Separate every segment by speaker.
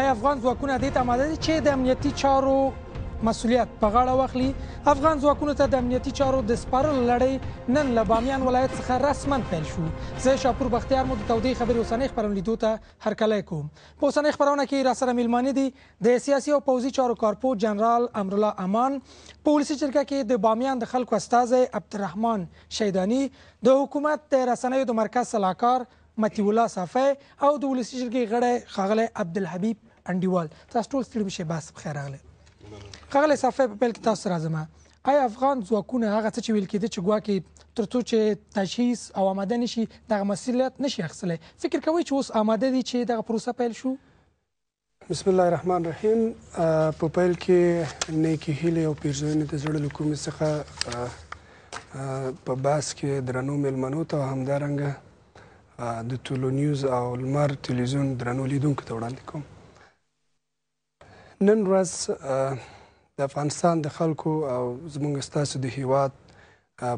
Speaker 1: آیا افغان ځواکونه د اعتماد دي چې د امنیتي چارو مسولیت په غاړه واخلي افغان ځواکونو ته د امنیتي چارو د سپارل لړۍ نن له بامیان ولایت څخه رسمن پیل شو زه شاپور بختیار مو د تودې خبرې اوسنۍ خبرونلیدو ته هرکلی کوم په اوسنۍ خبرونه کې را سره میلمانه دي د سیاسي او پوځي چارو کارپوه جنرال امرالله امان په ولسي جرګه کې د بامیان د خلکو استازی عبدالرحمن شیدانی د حکومت د رسنیو د مرکز سلاکار متي الله صافی او د ولسي جرګې غړی ښاغلی عبدالحبیب انډیوال تاسو ټول ستړي بشي بس خیر راغله خغله صفه په بل کې تاسو راځم آیا افغان ځواکونه هغه څه چې ویل کېده چې ګواکې ترڅو چې تشخیص او آماده نشي دغه مسولیت نشي اخیستلی فکر کوئ چې اوس آماده دي چې دغه پروسه
Speaker 2: پیل شو بسم الله الرحمن الرحیم په پیل کې نیکی هیله او پیرزوینې د زړه حکومت څخه په باس کې درنو ملمنو ته همدارنګه د ټولو نیوز او لمر ټلویزیون درنو لیدونکو ته وړاندې کوم نن ورځ د افغانستان د خلکو او زموږ ستاسو د هیواد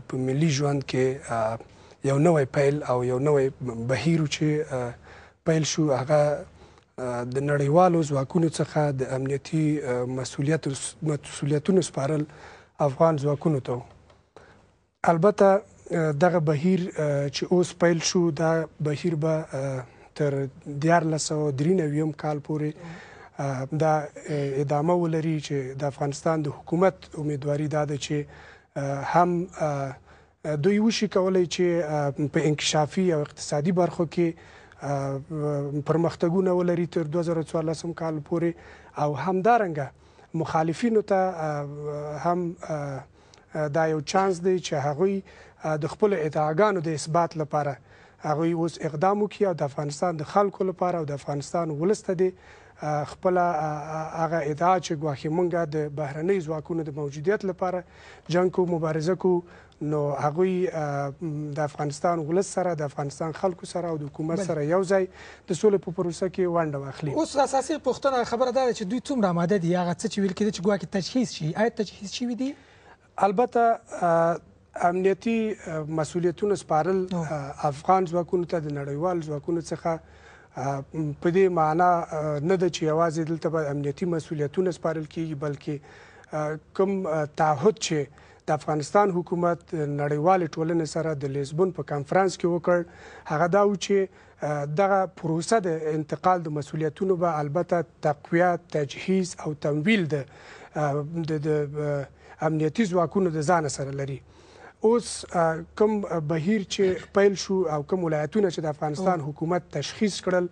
Speaker 2: په ملي ژوند کې یو نوې پیل او یو نوې بهیر چې پیل شو هغه د نړیوالو ځواکونو څخه د امنیتي مسولیت مسولیتونو سپارل افغان ځواکونو ته البته دغه بهیر چې اوس پیل شو دا بهیر به تر 1993 کال پورې دا ادامه ولري چې د افغانستان د حکومت امیدواري دا ده چې هم دوی وشي کولای چې په انکشافي او اقتصادي برخو کې پرمختګونه ولري تر 2014 کال پورې او همدارنګه مخالفینو ته هم دا یو چانس دی چې هغوی د خپل ادعاګانو د اثبات لپاره هغوی اوس اقدام وکړي او د افغانستان د خلکو لپاره او د افغانستان ولسته دی خپل هغه ادعا چې ګواښي مونږه د بهرنۍ ځواکونو د موجودیت لپاره جنگ کو مبارزه کو نو هغه د افغانستان ولس سره د افغانستان خلکو سره او د حکومت سره یو ځای د سولې په پروسه کې وانډه واخلي
Speaker 1: اوس اساسي پښتنه خبره ده چې دوی تومره ماده دي هغه څه چې ویل کېده چې ګواکې تشخیص شي
Speaker 2: آیا تشخیص شي ودی البته امنیتی مسولیتونه سپارل افغان ځواکونو ته د نړیوال ځواکونو څخه په دې معنا نه ده چې یوازې دلته به امنیتي مسولیتونه سپارل کیږي بلکې کوم تعهد چې د افغانستان حکومت نړیوال ټولنې سره د لیسبون په کانفرنس کې وکړ هغه دا و چې دغه پروسه د انتقال د مسولیتونو به البته تقویه تجهیز او تمویل د د امنیتي ځواکونو د ځان سره لري اوس کوم بهیر چې پیل شو او کوم ولایتونه چې د افغانستان حکومت تشخیص کړل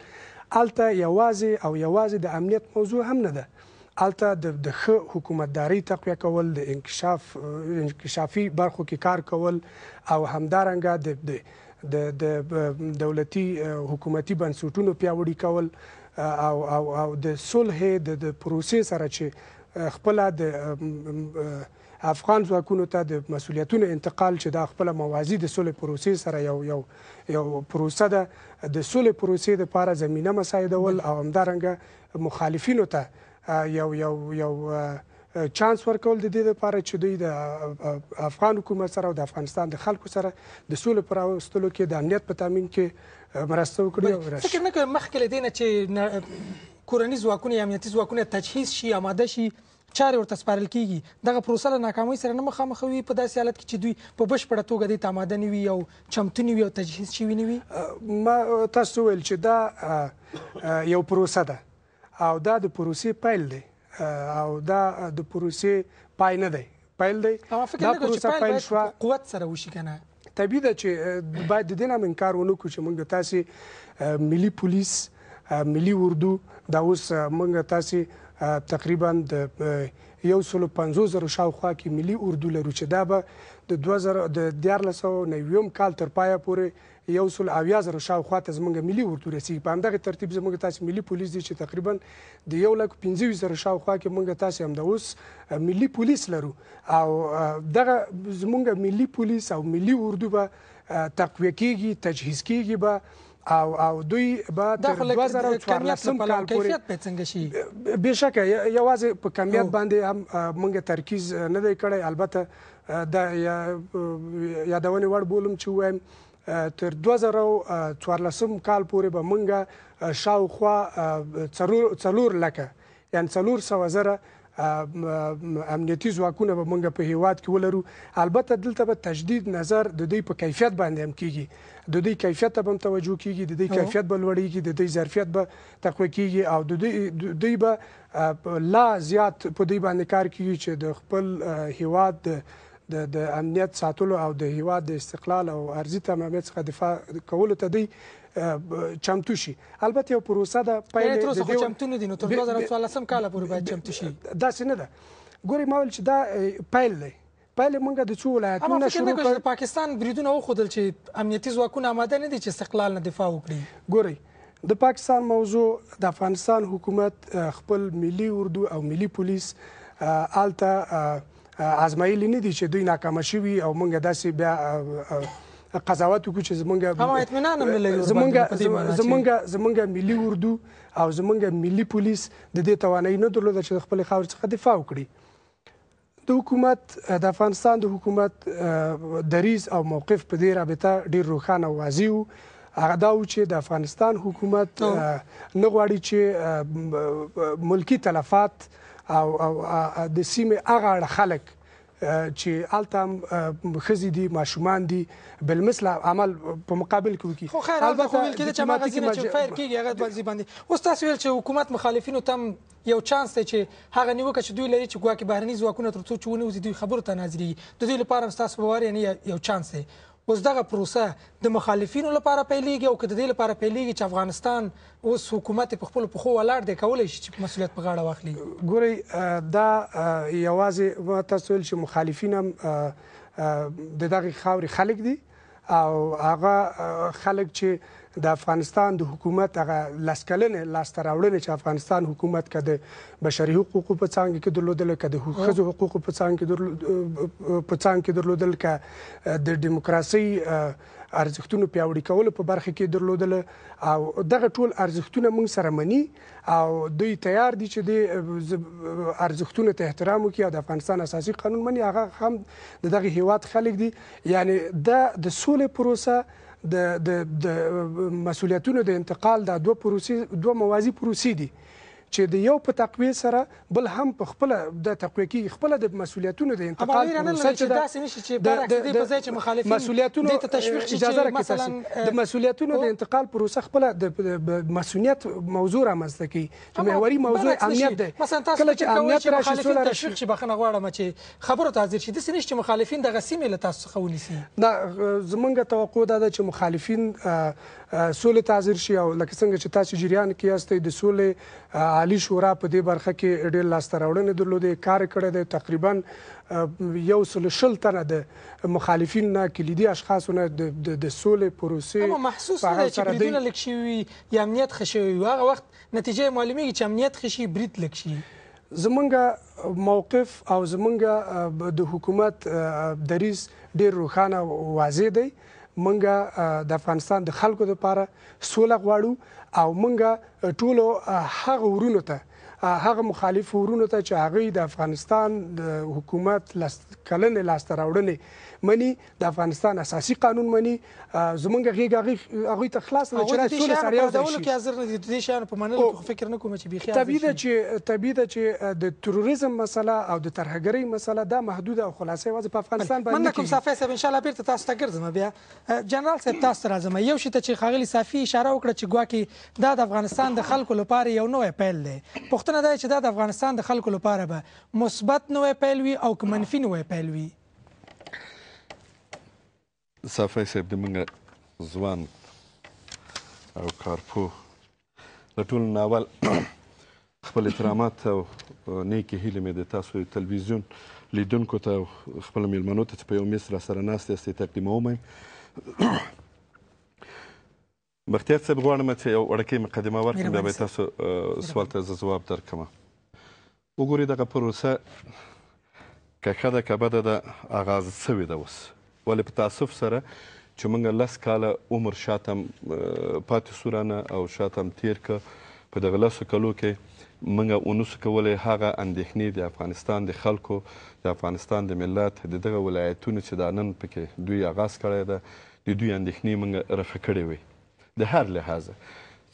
Speaker 2: الته یوازې او یوازې د امنیت موضوع هم نه ده الته د د ښه حکومتداري تقویه کول د انکشاف انکشافي برخو کې کار کول او همدارنګه د د د دولتي حکومتي بنسټونو پیاوړي کول او او او د صلح د پروسې سره چې خپل د افغان ځواکونو ته د مسولیتونو انتقال چې د خپل موازی د سولې پروسې سره یو یو یو پروسه ده د سولې پروسې د لپاره زمينه مساعدول او همدارنګه مخالفینو ته یو یو یو چانس ورکول د دې لپاره چې دوی د افغان حکومت سره او د افغانستان د خلکو سره د سولې پر اوستلو کې د امنیت په تضمین کې مرسته وکړي
Speaker 1: فکر نه کوم مخکې لدینه چې کورنی ځواکونه یا امنیتي ځواکونه تجهیز شي آماده شي چارې ورته سپارل کیږي دغه پروسه له ناکامۍ سره نه مخامخ وي په داسې حالت کې چې دوی په بشپړه توګه د تاماده نه وي او
Speaker 2: چمتو نه وي او تجهیز شوي نه وي ما تاسو ویل چې دا یو پروسه ده او دا د پروسې پیل دی او دا د پروسې پای نه دی پیل دی دا پروسه پیل شو قوت سره وشي کنه طبیعي ده چې باید د دې نه منکار ونکړو چې موږ تاسو ملي پولیس ملي اردو دا اوس موږ تاسو تقریبا د یو سلو پنځوس زرو شاوخوا کې ملي اردو لرو چې دا به د دوه زره د دیارلس سوه نویم کال تر پایه پورې یو سل اویا زره شاوخوا ته زموږ ملي اردو رسیږي په همدغه ترتیب زموږ تاسې ملي پولیس دی چې تقریبا د یو لک پنځه ویشت زره شاوخوا کې موږ تاسې همدا اوس ملي پولیس لرو او دغه زموږ ملي پولیس او ملي اردو به تقویه کیږي تجهیز کیږي به او او دوی به تر 2014 کال پورې کیفیت په څنګه شي بشکه یوازې په کمیت باندې هم مونږه تمرکز نه دی کړی البته د یادونه وړ بولم چې وایم تر 2014 کال پورې به مونږه شاوخوا څلور څلور لکه یعنی څلور سو زره امنیتي ځواکونه به موږ په هیواد کې ولرو البته دلته به تجدید نظر د دوی په کیفیت باندې هم کیږي د دوی کیفیت ته به توجه کیږي د دوی کیفیت به لوړیږي د دوی ظرفیت به تقویه کیږي او د دوی دوی به لا زیات په دوی باندې کار کوي چې د خپل هیواد د د د امنیت ساتلو او د هیواد د استقلال او ارضي تمامیت څخه دفاع کولو ته دی چمتو شي البته یو پروسه ده پیل تر اوسه چمتو نه دي نو تر 2014 کال پورې باید چمتو شي داسې نه ده ګوري ما ویل چې دا پیل دی پایله مونږ د څو ولایتونو شروع کړ پاکستان بریدونه وخدل چې
Speaker 1: امنیتي ځواکونه آماده نه دي چې استقلال نه دفاع وکړي ګوري
Speaker 2: د پاکستان موضوع د افغانستان حکومت خپل ملي اردو او ملي پولیس آلته ازمایلی نه دي چې دوی ناکام شي او مونږ داسې بیا قضاوت وکړو چې زمونږ هم اطمینان هم لري زمونږ زمونږ زمونږ ملي اردو او زمونږ ملي پولیس د دې توانایي نه درلوده چې خپل خاور څخه دفاع وکړي د حکومت د افغانستان د حکومت دریز او موقف په دې رابطه ډیر روښانه او واضح هغه دا و چې د افغانستان حکومت نه غواړي چې ملکی تلفات او د سیمه هغه خلک چې التم خزي دي ماشومان دي بل مثل عمل په مقابل کې وکي خو خیر البته ویل کېده چې ماغه ځینې چې فایر
Speaker 1: کېږي هغه باندې باندې اوس تاسو ویل چې حکومت مخالفینو تم یو چانس دی چې هغه نیوکه چې دوی لري چې ګواکې بهرني ځواکونه تر څو چونه وزي دوی خبرو ته ناظري د دوی لپاره تاسو باور یعنی یو چانس دی اوس دغه پروسه د مخالفینو لپاره پیلېږي او کده دې لپاره پیلېږي چې افغانستان اوس حکومت په خپل
Speaker 2: پخو ولاړ دی کولای شي چې مسولیت په غاړه واخلي ګوري دا یوازې تاسو چې مخالفین هم د دغه خاوري خلک دي او هغه خلک چې د افغانستان د حکومت هغه لسکلنې لاسته راوړنې چې افغانستان حکومت کده بشري حقوقو په څنګه کې درلودل کده حقوقو حقوقو په څنګه کې درلودل په څنګه کې درلودل ک د دیموکراسي ارزښتونو پیوړی کول په برخه کې درلودل او دغه ټول ارزښتونه موږ سره مني او دوی تیار دي چې د ارزښتونو ته احترام وکړي د افغانستان اساسي قانون مني هغه هم دغه هیواد خلک دي یعنی د د سولې پروسه د د مسولیتونو د انتقال دا دوه پروسې دوه موازی پروسې دي چې د یو په تقوی سره بل هم په خپل د تقوی کې خپل د مسولیتونو د انتقال پروسه چې داسې نشي چې برعکس دې په ځای چې مخالفین مسولیتونو د تشویق اجازه راکړي د مسولیتونو د انتقال پروسه خپل د مسولیت موضوع رامنځته کوي چې محوري موضوع امنیت دی کله چې امنیت راشي سوله تشویق
Speaker 1: چې بخنه غواړم چې خبرو ته حاضر شي داسې نشي چې مخالفین د غسیمې له تاسو څخه ونیسي
Speaker 2: نه زمونږ توقع دا ده چې مخالفین سولې تاظیر شي او لکه څنګه چې تاسو جریان کې یاستئ د سولې عالی شورا په دې برخه کې ډېر لاسته راوړنې درلودې کار کړی دی تقریبا یو سل شل تنه د مخالفین نه کلیدي اشخاصونه د سولې پروسې اما محسوس نه چې بریدونه
Speaker 1: لیک شوي یا امنیت خشوي هغه وخت نتیجه معلومیږي چې امنیت خشي برید لیک شي
Speaker 2: زمونږ موقف او زمونږ د حکومت دریز ډیر روښانه واضح دی مونږ د افغانستان د خلکو لپاره سوله غواړو او مونږ ټولو هغه ورونو ته هغه مخالف ورونو ته چې هغه د افغانستان د حکومت لاس کلنې لاسته راوړنې مني د افغانستان اساسي قانون مني زمونږ غیږ غیږ هغه ته خلاص نه چرای سول سره یو ډول کې
Speaker 1: حاضر نه دي دې شان په منلو کې فکر نه کوم چې بيخي طبيعي ده
Speaker 2: چې طبيعي ده چې د تروریزم مسله او د ترهګرۍ مسله دا محدود او خلاصې وځ په افغانستان باندې من کوم
Speaker 1: صافي صاحب ان شاء الله بیرته تاسو ته ګرځم بیا جنرال صاحب تاسو ته راځم یو شته چې خاغلی صافي اشاره وکړه چې ګواکې دا د افغانستان د خلکو لپاره یو نوې پیل دی پښتنه دا چې دا د افغانستان د خلکو لپاره به مثبت نوې پیل وي او منفي نوې پیل وي
Speaker 3: صافی صاحب د موږ ځوان او کارپو له ټولو نه اول خپل احترامات او نیکې هیلې مې د تاسو تلویزیون لیدونکو ته او خپلو میلمنو ته چې په یو میز راسره ناست یاستئ تقدیموم بختیار صاحب غواړم چې یو وړکۍ مقدمه ورکړم بیا به تاسو سوال ته زه ځواب درکړم وګورئ دغه پروسه که ښه ده که بده ده آغاز سوې ده اوس ولې په تاسف سره چې موږ لس کاله عمر شاتم پاتې سورانه او شاتم تیر ک په دغه لسو کلو کې موږ اونس کولای هغه اندېښنې د افغانستان د خلکو د افغانستان د ملت د دغه ولایتونو چې دا نن پکې دوی آغاز کړی ده د دوی اندېښنې موږ رفع کړې وي د هر لحاظه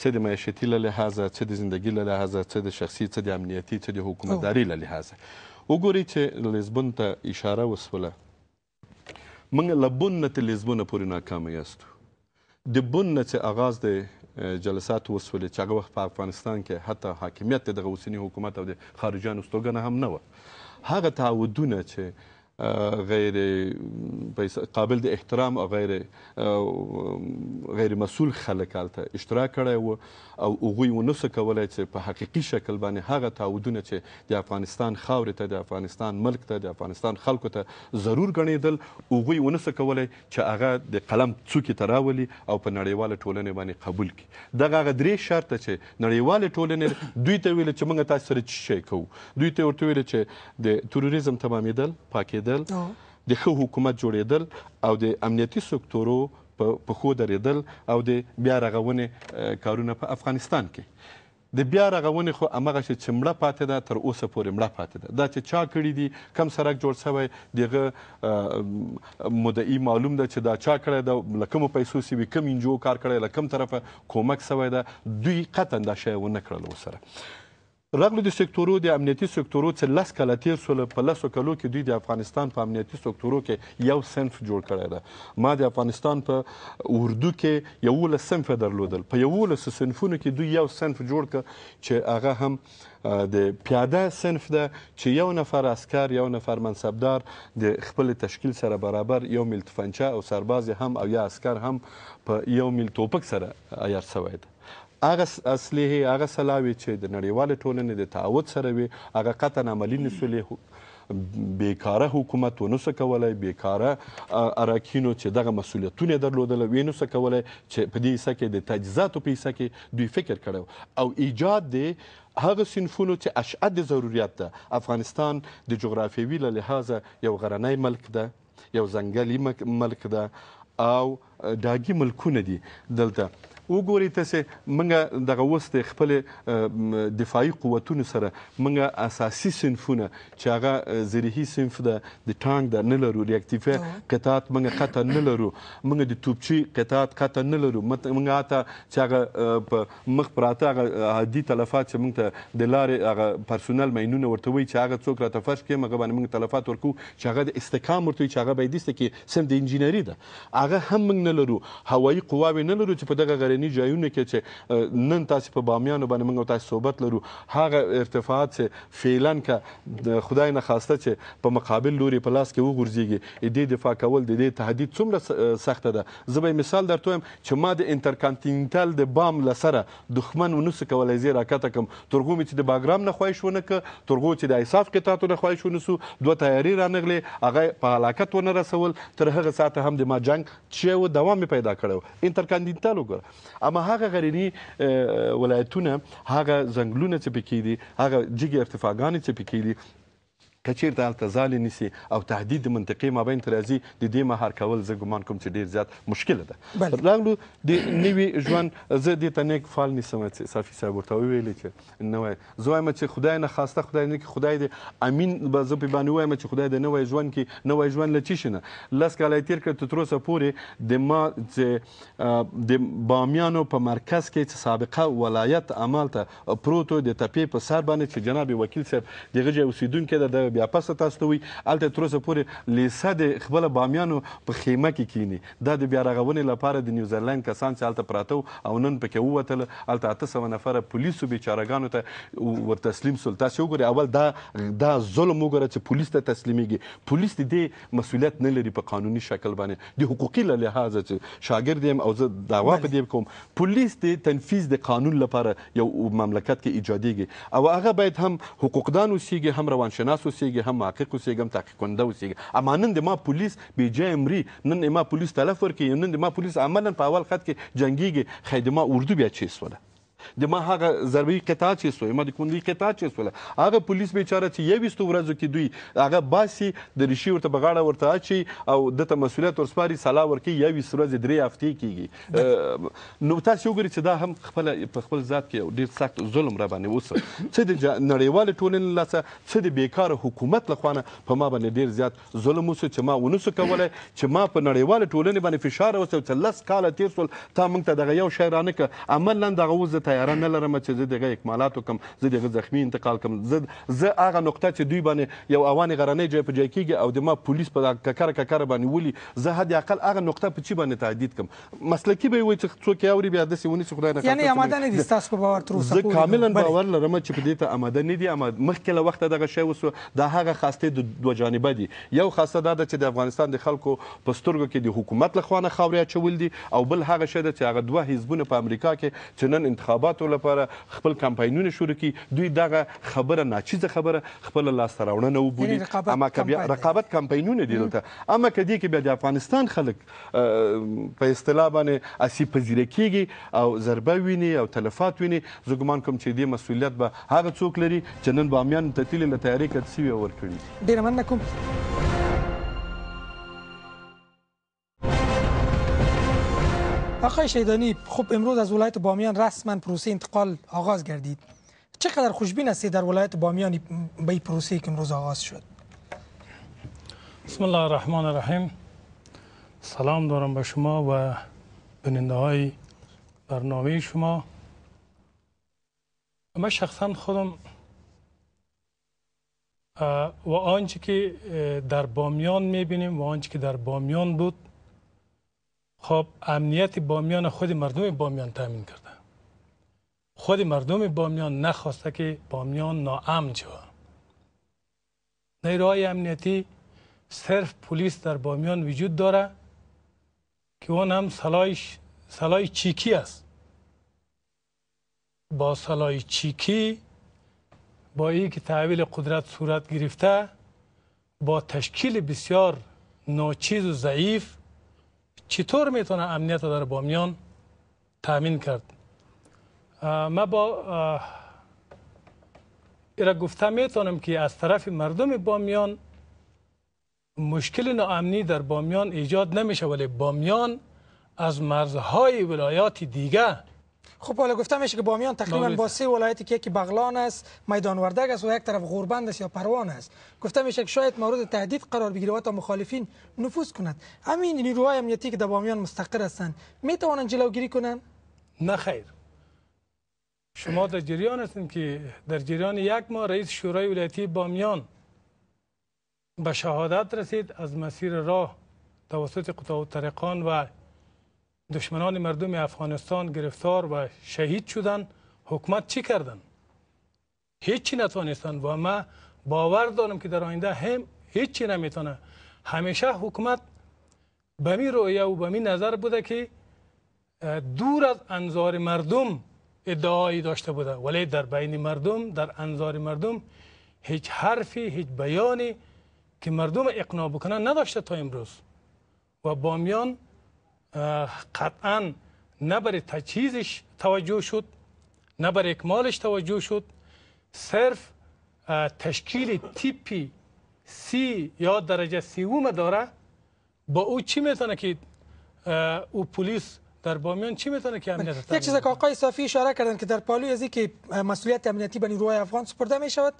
Speaker 3: څه د معیشتي له لحاظه څه د زندګۍ له لحاظه څه د شخصي څه د امنیتي څه د حکومتداري له لحاظه وګورئ چې لزبون ته اشاره وسوله موږ له بن نه تر لیزبونه پورې ناکامه یاستو د بن نه چې اغاز د جلسات وسولې چې هغه وخت په افغانستان کې حتی حاکمیت د دغه اوسني حکومت او د خارجیانو استوګنه هم نه وه هغه تعهدونه چې غیر قابل د احترام او غیر غیر مسول خلک هلته اشتراک کړی و او هغوی ونسو کولی چې په حقیقي شکل باندې هغه تعهدونه چې د افغانستان خاورې ته د افغانستان ملک ته د افغانستان خلکو ته ضرور ګڼېدل هغوی ونسو کولی چې هغه د قلم څوکې ته راولي او په نړیواله ټولنې باندې قبول کړي دغه هغه درې شرط چې نړیواله ټولنې دوی ته ویل چې موږ تاسو سره څه شی کوو دوی ته ورته ویل چې د توریزم تمامېدل پاکېدل کېدل د ښه حکومت جوړېدل او د امنیتي سکتورو په پښو درېدل او د بیا رغونې کارونه په افغانستان کې د بیا رغونې خو همغه شی چې مړه پاتې ده تر اوسه پورې مړه پاتې ده دا چې چا کړي دي کم سرک جوړ سوی دغه مدعي معلوم ده چې دا چا کړی ده له کومو پیسو سوي کم انجو کار کړی له کوم طرفه کومک سوی ده دوی قطعا دا شی ونه کړل ورسره راغلو د سکتورو د امنیتي سکتورو چې لس کاله تیر شول په لسو کلو کې دوی د افغانستان په امنیتي سکتورو کې یو صنف جوړ کړی دی ما د افغانستان په اردو کې یولس صنفه درلودل په یولسو صنفونو کې دوی یو صنف جوړ کړ چې هغه هم د پیاده صنف ده چې یو نفر اسکر یو نفر منصبدار د خپل تشکیل سره برابر یو میل تفنچه او سرباز هم او یا اسکر هم په یو میل توپک سره عیار سوی دی هغه اصلي هغه سلاوي چې د نړیوال ټولنې د تعهد سره وي هغه قطعا عملي نسولې بیکاره حکومت ونوسه کولای بیکاره اراکینو چې دغه مسولیتونه درلودل وینوسه کولای چې په دې سکه د تجهیزاتو په سکه دوی فکر کړو او ایجاد دی هغه سنفونو چې اشعه د ضرورت ده افغانستان د جغرافیوي لحاظه یو غرنۍ ملک ده یو ځنګلي ملک ده او داګي ملکونه دي دلته وګورئ تاسو موږ دغه وست خپل دفاعي قوتونو سره موږ اساسي صنفونه چې هغه زریحي صنف ده د ټانک ده نه لرو ریاکټیفه قطعات موږ قطع نه لرو موږ د توپچي قطعات قطع نه لرو موږ هاته چې هغه په مخ پراته هغه عادي تلفات چې موږ ته د لارې هغه پرسونل مینونه ورته وي چې هغه څوک راته فش کوي هغه باندې موږ تلفات ورکو چې هغه د استحکام ورته چې هغه باید دسته کې سم د انجینری ده هغه هم موږ نه لرو هوایي قواوې نه لرو چې په دغه غیر سیلانی ځایونه کې چې نن تاسو په بامیان باندې موږ تاسو صحبت لرو هغه ارتفاعات چې فعلا ک خدای نه خواسته چې په مقابل لوري په لاس کې وګرځيږي دې دفاع کول د دې تهدید څومره سخت ده زه به مثال درته وایم چې ما د انټرکانټینټل د بام لسره دښمن ونس کولای زی راکته کم ترغو چې د باګرام نه خوښ ونه ک ترغو چې د ایصاف کتابو نه خوښ ونسو دوه تیاری رانغلي هغه په هلاکت ونه رسول تر هغه ساعت هم د ما جنگ چې و دوام پیدا کړو انټرکانټینټل وګوره اما هغه غرني ولایتونه هغه ځنګلونه چې پکې دي هغه جګ ارتفاعګانې چې پکې دي کچیر د التزال نسی او تهدید منطقي مابین ترازی د دې مهار کول زه ګمان کوم چې ډیر زیات مشکله ده راغلو د نوي ژوند زه د تنک فال نسم چې صافي صاحب ورته ویل چې نو زوایم چې خدای نه خواسته خدای نه کې خدای دې امین به زه په باندې وایم چې خدای دې نوې ژوند کې نوې ژوند لچی شنه لاس کالای تیر کړ تر اوسه پورې د ما چې د بامیانو په مرکز کې چې سابقه ولایت عمل ته پروتو د تپې په سر باندې چې جناب وکیل صاحب دغه اوسیدونکو د بیا پس تاسو ته وي الته تر اوسه پورې لیسه د خپل بامیانو په خیمه کې کینی دا د بیا رغونې لپاره د نیوزیلند کسان چې الته پراته او نن پکې ووتل الته اته سو نفر پولیسو بیچارهګانو ته ور تسلیم سول تاسو وګورئ اول دا دا ظلم وګوره چې پولیس ته تسلیمیږي پولیس دې مسولیت نه لري په قانوني شکل باندې د حقوقي له لحاظه چې شاګرد یم او زه دعوا په دې کوم پولیس د تنفیذ د قانون لپاره یو مملکت کې ایجادېږي او هغه باید هم حقوقدان اوسیږي هم روانشناس اوسیږي اوسېږي هم محقق اوسېږم تحقیق کنده اوسېږم اما نن د ما پولیس بیجا امري نن ما پولیس تلف ورکوي نن د ما پولیس عملا په اول خط کې جنګیږي خی د ما اردو بیا چی سوله د ما هغه ضربي قطاع چې سوې ما د کونډۍ قطاع چې سوله هغه پولیس بیچاره چې یویست ورځو کې دوی هغه باسي د ریشي ورته بغاړه ورته اچي او دته مسولیت ورسپاري سلا ورکي یویست ورځې درې هفتې کیږي نو تاسو وګورئ چې دا هم خپل په خپل ذات کې ډیر سخت ظلم را باندې اوسه څه د نړیوال ټولنې لاسه څه د بیکاره حکومت لخوانه په ما باندې ډیر زیات ظلم اوسه چې ما ونسو کولای چې ما په نړیواله ټولنې باندې فشار اوسه چې لس کاله تیر سول تا موږ ته دغه یو شی رانه کړ عملا دغه وزه تیار اراده نه لرم چې زه دغه اکمالات وکم زه دغه زخمي انتقال کم زه زه هغه نقطه چې دوی باندې یو اوان غرنۍ جای په جای کیږي او د ما پولیس په ککر ککر باندې ولي زه حد اقل هغه نقطه په چی باندې تهدید کم مسلکی به وي چې څوک یې اوري بیا د سیونی څخه نه یعنی آماده نه دي تاسو
Speaker 1: په باور تر اوسه زه کاملا
Speaker 3: باور لرم چې په دې ته آماده نه دي آماده مخکې له وخت دغه شی وسو دا هغه خاصته د دوه جانبه دي یو خاصه دا ده چې د افغانستان د خلکو په سترګو کې د حکومت لخوا نه خاوري اچول دي او بل هغه شی ده چې هغه دوه حزبونه په امریکا کې چې نن انتخابات مشکلاتو لپاره خپل کمپاینونه شروع کړي دوی دغه خبره ناچیزه خبره خپل لاسته راوړنه وبولي اما کبیا رقابت کمپاینونه دي دلته اما کدی کې بیا د افغانستان خلک په اصطلاح باندې اسی پذیره کیږي او ضربه ویني او تلفات ویني زه ګمان کوم چې دې مسولیت به هغه څوک لري چې نن بامیان ته تلل تیاری کړی ورکړي
Speaker 1: ډیر مننه کوم آقای شیدانی خب امروز از ولایت بامیان رسما پروسه انتقال آغاز گردید چقدر خوشبین هستی در ولایت بامیان به این پروسه که امروز آغاز شد
Speaker 4: بسم الله الرحمن الرحیم سلام دارم به شما و بیننده های برنامه شما من شخصا خودم و آنچه که در بامیان میبینیم و آنچه که در بامیان بود خب امنیت بامیان خود مردم بامیان تامین کرده خود مردم بامیان نخواسته که بامیان ناامن شود نیروهای امنیتی صرف پلیس در بامیان وجود داره که اون هم سلایش سلای چیکی است با سلای چیکی با ای که تحویل قدرت صورت گرفته با تشکیل بسیار ناچیز و ضعیف چطور میتونه امنیت در بامیان تامین کرد ما با ایرا گفته میتونم که از طرف مردم بامیان مشکل ناامنی در بامیان ایجاد نمیشه ولی بامیان از مرزهای ولایات دیگه
Speaker 1: خب حالا میشه که بامیان تقریبا با سه ولایتی که یکی بغلان است میدان وردگ است و یک طرف غوربند است یا پروان است میشه که شاید مورد تهدید قرار بگیره و تا مخالفین نفوذ کنند همین نیروهای امنیتی که در بامیان مستقر هستند می توانند جلوگیری کنند
Speaker 4: نه خیر شما در جریان هستین که در جریان یک ماه رئیس شورای ولایتی بامیان به شهادت رسید از مسیر راه توسط قطاع طریقان و دشمنان مردم افغانستان گرفتار و شهید شدن حکمت چی کردن هیچی نتوانستن و ما باور دارم که در آینده هم هیچی نمیتونه همیشه حکومت به می رویه و به می نظر بوده که دور از انظار مردم ادعایی داشته بوده ولی در بین مردم در انظار مردم هیچ حرفی هیچ بیانی که مردم اقناع بکنن نداشته تا امروز و بامیان قطعا نه تجهیزش توجه شد نه برای اکمالش توجه شد صرف تشکیل تیپی سی یا درجه سیوم داره با او چی میتونه که او پلیس در بامیان چی میتونه که امنیت یک
Speaker 1: چیز که آقای صافی اشاره کردن که در پالوی از که مسئولیت امنیتی به نیروهای افغان سپرده می شود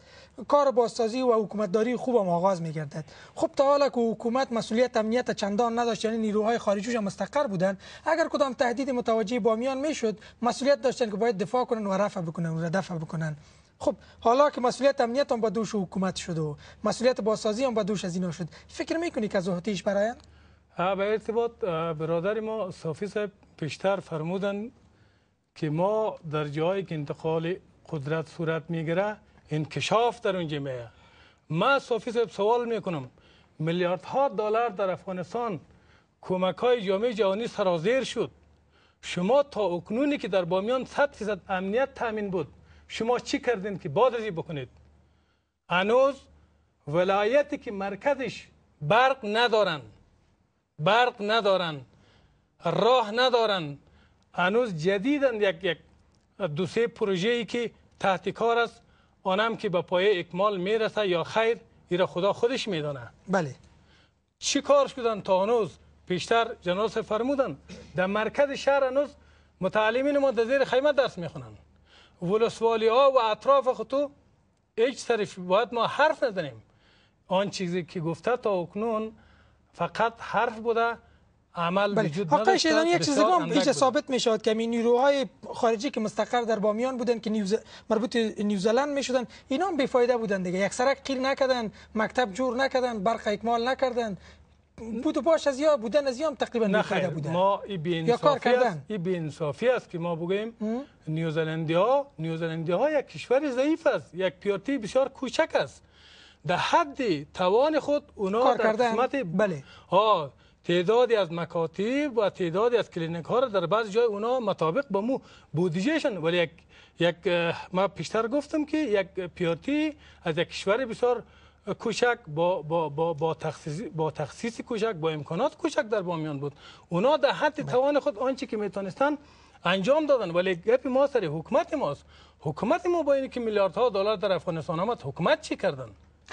Speaker 1: کار بازسازی و حکومتداری خوب هم آغاز می گردد خب تا حالا که حکومت مسئولیت امنیت چندان نداشت یعنی نیروهای خارجی هم مستقر بودن اگر کدام تهدید متوجه بامیان میشد مسئولیت داشتن که باید دفاع کنن و رفع بکنن و دفع بکنن خب حالا که مسئولیت امنیت هم با دوش حکومت شد و مسئولیت بازسازی هم با دوش از اینا شد فکر میکنی که از برای
Speaker 4: به ارتباط برادر ما صافی صاحب پیشتر فرمودن که ما در جایی که انتقال قدرت صورت میگیره انکشاف در اونجا میه ما صافی صاحب سوال میکنم میلیاردها دلار در افغانستان کمک های جامعه جهانی سرازیر شد شما تا اکنونی که در بامیان 100 فیصد امنیت تامین بود شما چی کردین که باز بکنید هنوز ولایتی که مرکزش برق ندارن برق ندارن راه ندارن. هنوز جدیدند یک یک دو سه پروژه ای که تحت کار است آنم که به پای اکمال میرسه یا خیر ایرا خدا خودش میدانه بله چی کار شدن تا هنوز پیشتر جناب فرمودن در مرکز شهر انوز متعلمین ما در زیر خیمه درس میخونن ولسوالی ها و اطراف خود هیچ طرف باید ما حرف نزنیم آن چیزی که گفته تا اکنون فقط حرف بوده عمل بله. وجود نداشت شیدانی یک چیزی هم اینجا
Speaker 1: ثابت می شود که این نیروهای خارجی که مستقر در بامیان بودن که نیوز... مربوط نیوزلند می شدن اینا هم بیفایده بودن دیگه یک سرک قیر نکردن مکتب جور نکردن برق اکمال نکردن بود و باش از یا بودن از یا هم تقریبا بیفایده بودن ما
Speaker 4: این بی است که ما بگیم نیوزلندی ها نیوزلندی ها یک کشور ضعیف است یک پیاتی بسیار کوچک است در حد توان خود اونا در قسمت بله ها تعدادی از مکاتب و تعدادی از کلینک ها را در بعض جای اونا مطابق با مو بودجهشان ولی یک یک ما پیشتر گفتم که یک پیاتی از یک کشور بسیار کوچک با با با با تخصیص با تخصیص کوچک با امکانات کوچک در بامیان بود اونا در حد بله. توان خود آنچه که میتونستن انجام دادن ولی گپ ما سر حکومت ماست حکومت ما با اینکه میلیاردها دلار در افغانستان آمد حکومت چی کردن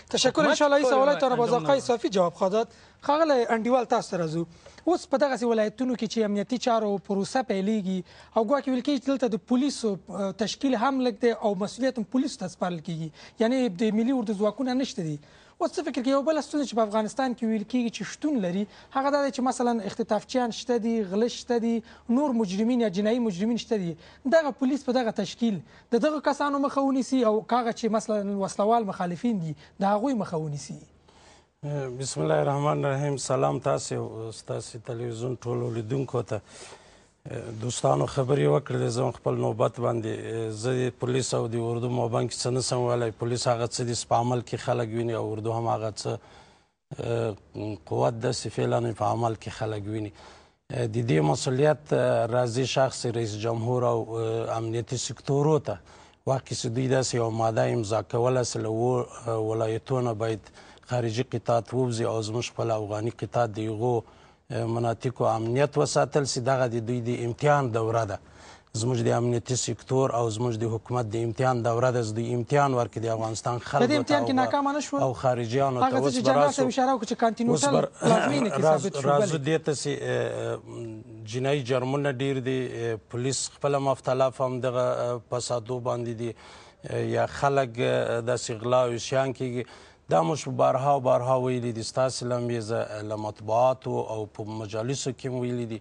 Speaker 4: تشکر ان شاء الله ایسه ولایت را بازاقای
Speaker 1: صافي جواب خادات خغله انډیوال تاسو راځو اوس په دغه ولایتونو کې چې امنیتي چارو پروسه پیلېږي او ګواکې ویل کېږي دلته د پولیسو تشکیل هم لګ دی او مسولیت هم پولیسو ته سپارل کېږي یعنی د ملي اردو ځواکونه نشته دي اوس څه فکر کوي یو بل ستونزه چې په افغانستان کې ویل کېږي چې شتون لري هغه دا چې مثلا اختطافچیان شته دي غله شته دي نور مجرمین یا جنایي مجرمین شته دي دغه پولیس په دغه تشکیل د دغه کسانو مخه ونیسي او کاغه چې مثلا وسلوال مخالفین دي د هغوی مخه ونیسي
Speaker 5: بسم الله الرحمن الرحیم سلام تاسو او تاسو تلویزیون ټولو لیدونکو ته دوستانو خبرې وکړلې زه خپل نوبت باندې زه پولیس او د اردو مابین کې څه نه سم ویلی پولیس هغه څه دي په عمل کې خلک ویني او اردو هم هغه څه قوت داسې فعلا په عمل کې خلک ویني د دې مسؤلیت راځي شخص رئیس جمهور او امنیتي سکتورو ته واقع چې دوی داسې یو ماده امضا کوله چې له ولایتونو باید خارجي قطاعت ووځي او زموږ خپل افغاني قطاعت د هغو مناطقو امنیت وساتل سي دغه د دوی د امتحان دوره ده زموږ د امنیتي سکتور او زموږ د حکومت د امتحان دوره ده دوی امتحان ورکړي د افغانستان خلکو ته امتحان کې ناکام نه شو او خارجيانو ته اوس براسو
Speaker 1: اشاره وکړي چې کانټینوټل لازمي نه ثابت شو راز
Speaker 5: دې ته سي جنایي جرمونه ډیر دي پولیس خپل مفتلف هم دغه پسادو باندې دي یا خلک د سیغلا او شان کې دا موږ بارها او بارها ویلي دي ستاسې لمبېزه له مطبوعاتو او په مجالسو کې هم ویلي دي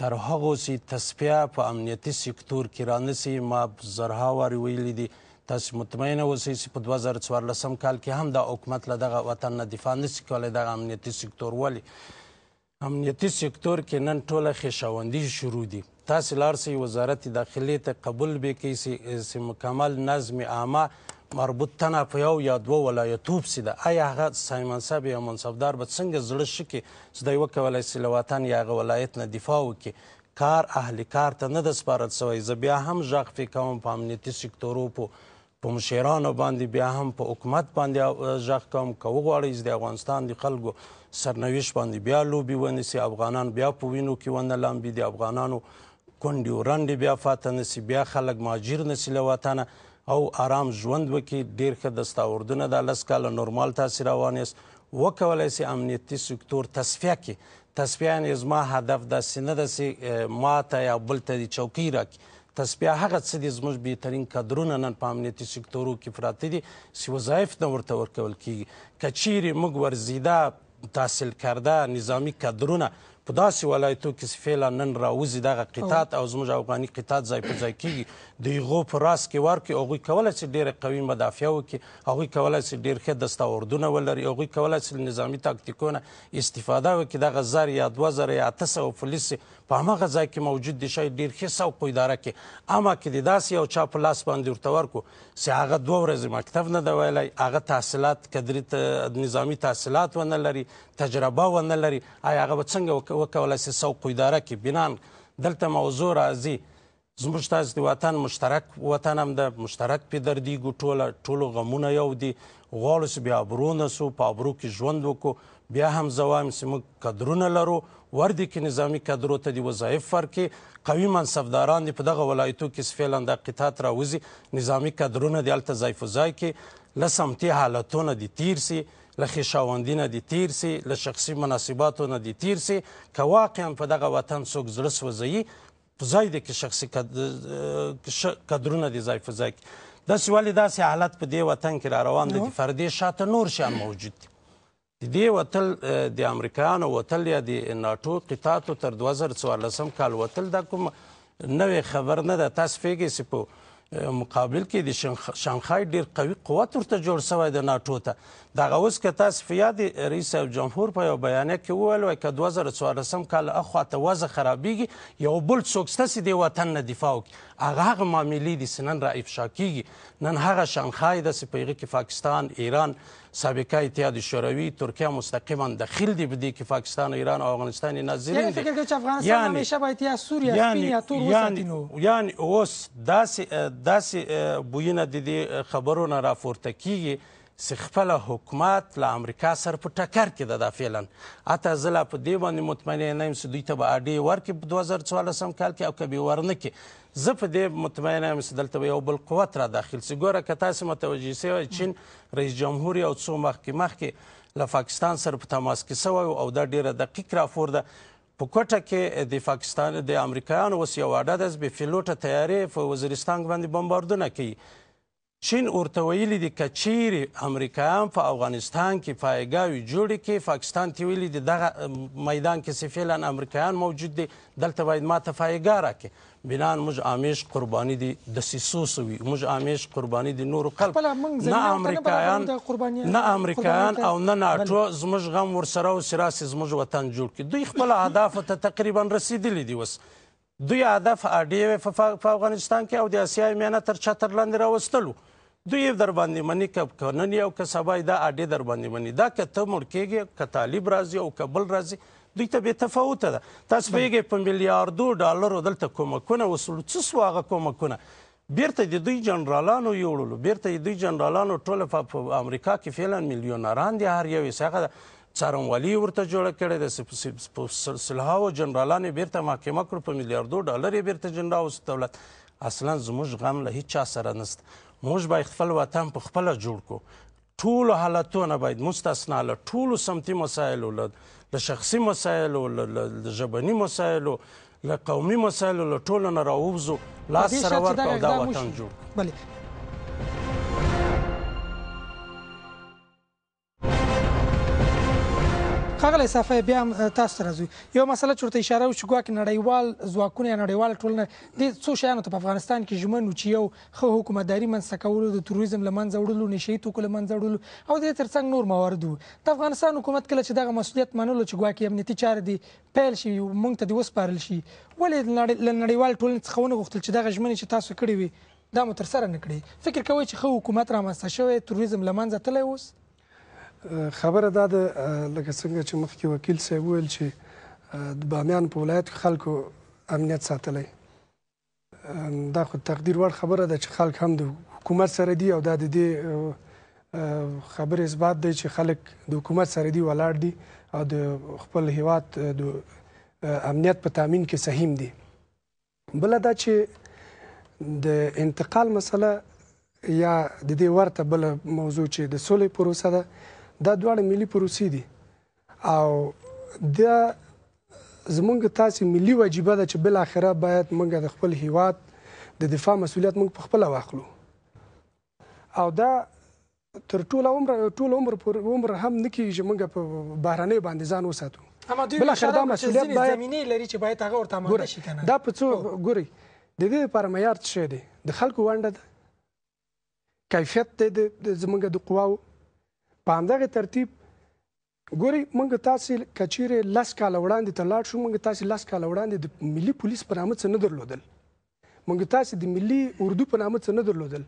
Speaker 5: تر هغو چې تصفیه په امنیتي سکتور کې رانسي ما زرها وارې ویلي دي تاسې مطمئنه اوسئ چې په دوه زره څوارلسم کال کې هم دا حکومت له دغه وطن نه دفاع نسي کولی دغه امنیتي سکتور ولې امنیتي سکتور کې نن ټوله خیشاوندي شروع دي تاسې لاړ سئ وزارت داخلې ته قبول به کوي چې مکمل نظم عامه مربوط تنه په یو یا دوه ولایتو پسې ده آیا هغه سای منصب یا منصبدار به څنګه زړه ښه کړي چې دی وکولی سي له وطن یا هغه ولایت نه دفاع وکړي کار اهل کار ته نه ده سپارل سوی زه بیا هم غږ پې کوم په امنیتي سکتورو په په مشرانو باندې بیا هم په حکومت باندې غږ کوم که وغواړئ چې د افغانستان د خلکو سرنوشت باندې بیا لوبې ونیسي افغانان بیا په وینو کې ونه لامبي د افغانانو کونډې ورنډې بیا فاته نسي بیا خلک مهاجر نسي له وطنه او آرام ژوند وکړي ډیر ښه دستاوردونه د لسکاله نورمال تاثیر روان است وکولای شي امنیتي سکتور تصفیه کړي تصفیه یعنی زما هدف د سینه د سي ما ته یا بل ته د چوکۍ راکړي تصفیه هغه څه دي زموږ بهترین کادرونه نن په امنیتي سکتورو کې پراته دي چې وظایف نه ورته ورکول کیږي که چیرې موږ ورزیده تحصیل کرده نظامی کادرونه په داسې ولایتو کې چې فعلا نن راوځي دغه قطعات او زموږ افغاني قطعات ځای په ځای کېږي د هغو په راس کې ورکړي هغوی کولی چې ډېره قوي مدافعه وکړي هغوی کولی چې ډېر ښه دستاوردونه ولري هغوی کولی چې نظامي تاکتیکونه استفاده وکړي دغه زر یا دوه زره یا اته سوه پولیس په هغه ځای کې موجود دي شاید ډیر ښه سوق اداره کې اما کې د داسې یو چا په لاس باندې ورته ورکو چې هغه دوه ورځې مکتب نه دی ویلی هغه تحصیلات کدري نظامي تحصیلات ونه لري تجربه ونه لري آیا هغه به څنګه وکولی سي سوق اداره کې بنان دلته موضوع راځي زموږ تاسو د وطن مشترک وطن هم د مشترک په دردي ګټوله ټولو غمونه یو دي غواړو چې بیا ابرونه سو په ابرو کې ژوند وکړو بیا هم زوام چې موږ قدرونه لرو وردی که نظامی کادرو ته د وظایف ورکړي قوي منصبداران دي په دغه ولایتو کې فعلا دا قطعات راوځي نظامی کادرونه دي هلته ځای په ځای کې له سمتي حالتونه دي تیر سي له خویشاوندي نه دي تیر سي له شخصي مناسباتو نه دي تیر سي که واقعا په دغه وطن څوک زړه سوځوي په ځای دی کې شخصي کدرونه دي ځای په ځای کې داسې ولې داسې حالت په دې وطن کې را روان دی فردي شاته نور شیان موجود دي دې وتل د امریکایانو وتل یا د ناتو قطاتو تر 2014 کال وتل دا کوم نوې خبر نه ده تاسو فکر سي په مقابل کې د شانګهای ډیر قوي قوت ورته جوړ شوی د ناتو ته دا غوښ ک تاسو فیاد رئیس جمهور په یو بیان کې وویل وای ک 2014 کال اخوا ته وزه خرابېږي یو بل څوک ستاسو د وطن نه دفاع وکړي هغه هغه معاملې د سنن را افشا کیږي نن هغه شانګهای د سپېږي کې پاکستان ایران سابقه اتحاد شوروی ترکیه مستقیما دخیل دی به دې کې پاکستان ایران او افغانستان ناظرین یعنی فکر کوي چې افغانستان همیشه
Speaker 1: باید یا سوریه سپین یا تور وساتي نو
Speaker 5: یعنی اوس داسې داسې بوینه د دې خبرو نه راپورته کیږي سی خپل حکومت له امریکا سره په ټکر کې ده دا فعلا حتی زه لا په دې باندې مطمئنه نه یم چې دوی ته به اډې ورکړي په 2014 کال کې او که به یې ورنکړي زه په دې مطمئنه یم چې دلته به یو بل قوت را داخل سي ګوره که تاسې متوجه سوی چین رئیس جمهور یو څو مخکې مخکې له پاکستان سره په تماس کې سوی او دا ډیره دقیق راپور ده په کوټه کې د پاکستان د امریکایانو اوس یو اډه ده بې فلوټه تیارې په وزیرستان باندې بمباردونه کوي چین ورته ویلي دي که چیرې امریکا هم په افغانستان کې پایګاوې جوړې کړي پاکستان ته ویلي دي دغه میدان کې چې فعلا امریکایان موجود دي دلته باید ماته پایګا راکړي بنان موږ امیش قرباني دي د سیسو سوي موږ امیش قرباني دي نور قلب نه امریکایان
Speaker 1: نه امریکایان او نه ناتو
Speaker 5: زموږ غم ورسره او سراس زموږ وطن جوړ کړي دوی خپل اهداف ته تقریبا رسیدلي دي وس دوی اهداف اډي په افغانستان کې او د اسیا میانه تر چتر لاندې راوستلو دوی در باندې منی کب کنن یو که سبا دا اډې در باندې منی دا که ته مړ کېږې که طالب راځي او که بل راځي دوی ته بې تفاوته ده تاسو پوهېږئ په میلیاردو ډالرو دلته کومکونه وسلو څه سوه هغه کومکونه بیرته د دوی جنرالانو یوړلو بیرته د دوی جنرالانو ټوله په امریکا کې فعلا میلیونران دي هر یو یې هغه څارنوالي ورته جوړه کړې ده سلهاو جنرالان یې بیرته محکمه کړو په میلیاردو ډالر یې بیرته جنرال اوس دولت اصلا زموږ غم له هیچ چا سره نسته موږ باید خپل وطن په خپل جوړ کو ټول حالتونه باید مستثنا له ټول سمتي مسایل له شخصي مسایل له ژبني مسایل له قومي مسایل له ټولو نه راووزو لاس سره ورکړو دا وطن جوړ
Speaker 1: بله خغله صفه بیا تاسو سره زو یو مسله چورته اشاره وشو ګواک نړیوال ځواکونه یا نړیوال ټولنه د څو شیانو ته په افغانستان کې ژمن و چې یو خو حکومتداري منځته کولو د توریزم له منځه وړلو نشي توکو له منځه وړلو او د ترڅنګ نور موارد د افغانستان حکومت کله چې دغه مسولیت منلو چې ګواک امنیتي چارې دی پیل شي مونږ ته د وسپارل شي ولې نړیوال ټولنه څخه ونه غوښتل چې دغه ژمنې چې تاسو کړې وي دا مو تر سره نکړي فکر کوي چې خو حکومت را مسته شوی
Speaker 2: توریزم لمنځه تللی اوس خبره دا ده لکه څنګه چې مخکې وکیل صاحب وویل چې د بامیان په ولایت خلکو امنیت ساتلی دا خو تقدیر وړ خبره ده چې خلک هم د حکومت سره دي او دا د دې خبر اثبات دی چې خلک د حکومت سره دي ولاړ دي او د خپل هیواد د امنیت په تامین کې سهیم دي بله دا چې د انتقال مسله یا د دې ورته بل موضوع چې د سولې پروسه ده دا دواړه ملي پروسې دي او دا زمونږ تاسو ملي واجبه ده چې بل اخره باید موږ د خپل هیواد د دفاع مسولیت موږ په خپل واخلو او دا تر ټولو عمر ټولو عمر پر عمر هم نکی چې موږ په بهرانه باندې ځان وساتو اما دوی بل دا مسولیت باید زمینی لري چې باید هغه ورته عمل شي کنه دا په څو ګوري د دې لپاره معیار څه دی د خلکو ونده کیفیت د زمونږ د قواو په همدغه ترتیب ګوري مونږ تاسو کچیرې لاس کال وړاندې ته لاړ شو مونږ تاسو لاس کال وړاندې د ملي پولیس په نامه څه نه درلودل مونږ تاسو د ملي اردو په نامه څه نه درلودل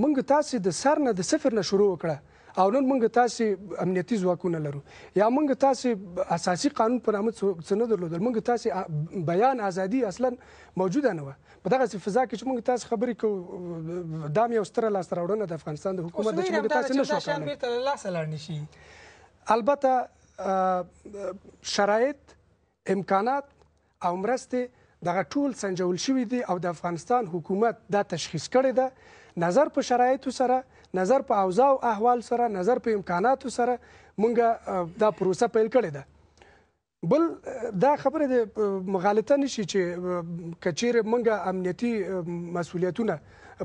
Speaker 2: مونږ تاسو د سر نه د صفر نه شروع وکړه او نن موږ تاسو امنیتي ځواکونه لرو یا موږ تاسو اساسي قانون پر امه څه نه درلودل موږ تاسو بیان ازادي اصلا موجوده نه و په دغه فضا کې چې موږ تاسو خبرې کوو دا مې ستره لاسته راوړنه د افغانستان د حکومت د چې موږ تاسو نه شو
Speaker 1: کولای لاسه لاړ نشي
Speaker 2: البته شرایط امکانات او مرسته دغه ټول سنجول شوی دی او د افغانستان حکومت دا تشخیص کړی دی نظر په شرایطو سره نظر په اوضاع او احوال سره نظر په امکاناتو سره مونږ دا پروسه پیل کړې ده بل دا خبره د مغالطه نشي چې کچیر مونږه امنیتي مسولیتونه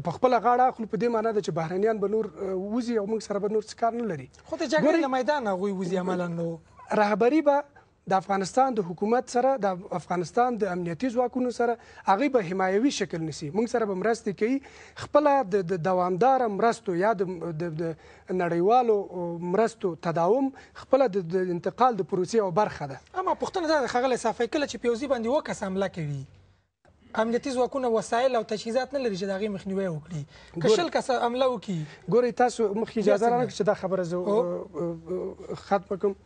Speaker 2: په خپل غاړه خپل په دې معنی ده چې بهرنیان به نور وزي او موږ سره به نور څه کار نه لري خو ته جګړه میدان غوي وزي عملا نو رهبری به د افغانستان د حکومت سره د افغانستان د امنیتي ځواکونو سره هغه به حمایوي شکل نسی موږ سره به مرسته کوي خپل د دوامدار مرستو یا د نړیوالو مرستو تداوم خپل د انتقال د پروسې او برخه
Speaker 1: ده اما پښتنه د خغل صافي کله چې پیوزي باندې وکس حمله کوي امنیتي ځواکونه وسایل او تجهیزات نه لري چې دغه مخنیوي وکړي کشل کس عمله وکړي
Speaker 2: ګوري تاسو مخ اجازه راکړئ چې دا خبره زه ختم کوم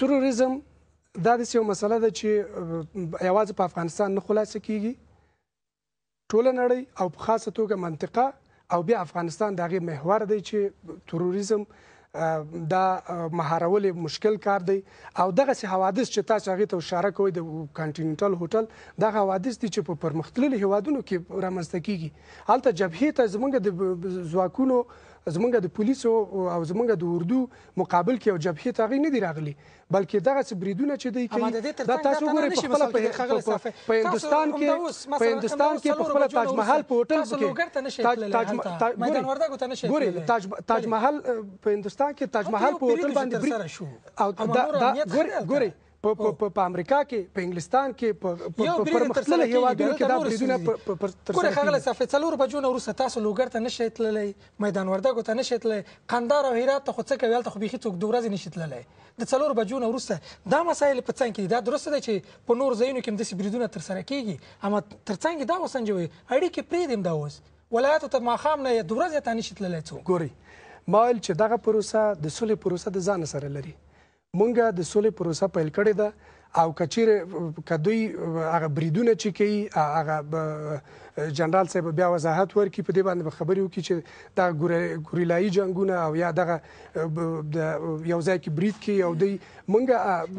Speaker 2: تروریزم دا داسې یو مسله ده چې یوازې په افغانستان نه خلاصه کیږي ټوله نړۍ او په خاصه توګه منطقه او بیا افغانستان د هغې محور دی چې تروریزم دا مهارول مشکل کار دی او دغسې حوادث چې تاسو هغې ته اشاره کوئ د کانټینټل هوټل دغه حوادث دي چې په پرمختللي هیوادونو کې رامنځته کیږي هلته جبهې ته زموږ د ځواکونو زمونږ د پولیسو او زمونږ د اردو مقابل کې او جبهې ته هغې نه دي راغلي بلکې دغسې بریدونه چې دی کوي دا تاسو وګورئ په خپله په هندوستان کې په هندوستان کې په خپله تاج محل په هوټل کې ګورئ تاج محل په هندوستان کې تاج محل په هوټل باندې او دا ګورئ په oh. په په امریکا کې په انګلستان کې په په پرمختللو
Speaker 1: هیوادونو کې دا بریدونه پر تر خغله صفه څلور بجونه روسه تاسو لوګر ته نشئ تللی میدان وردګو ته نشئ تللی قندار او هرات ته خو څه کوي ته خو بيخي څوک دورز نشئ تللی د څلور بجونه روسه دا مسایل په څنګه کې دا درسته ده چې په نور ځایونو کې هم د بریدونه تر سره کیږي اما تر څنګه دا وسنجوي اړیکې پرې دیم دا اوس ولایت ته ماخام نه د ورځې ته نشي
Speaker 2: تللی څوک ګوري مایل چې دغه پروسه د سولې پروسه د ځان سره لري مونږه د سولې پروسه پیل کړې ده او کچیر کدوی هغه بریدونه چې کوي هغه جنرال صاحب بیا وضاحت ورکړي په دې باندې خبرې وکړي چې دا ګوریلای جنگونه او یا دغه یو ځای کې برید کوي او دوی مونږه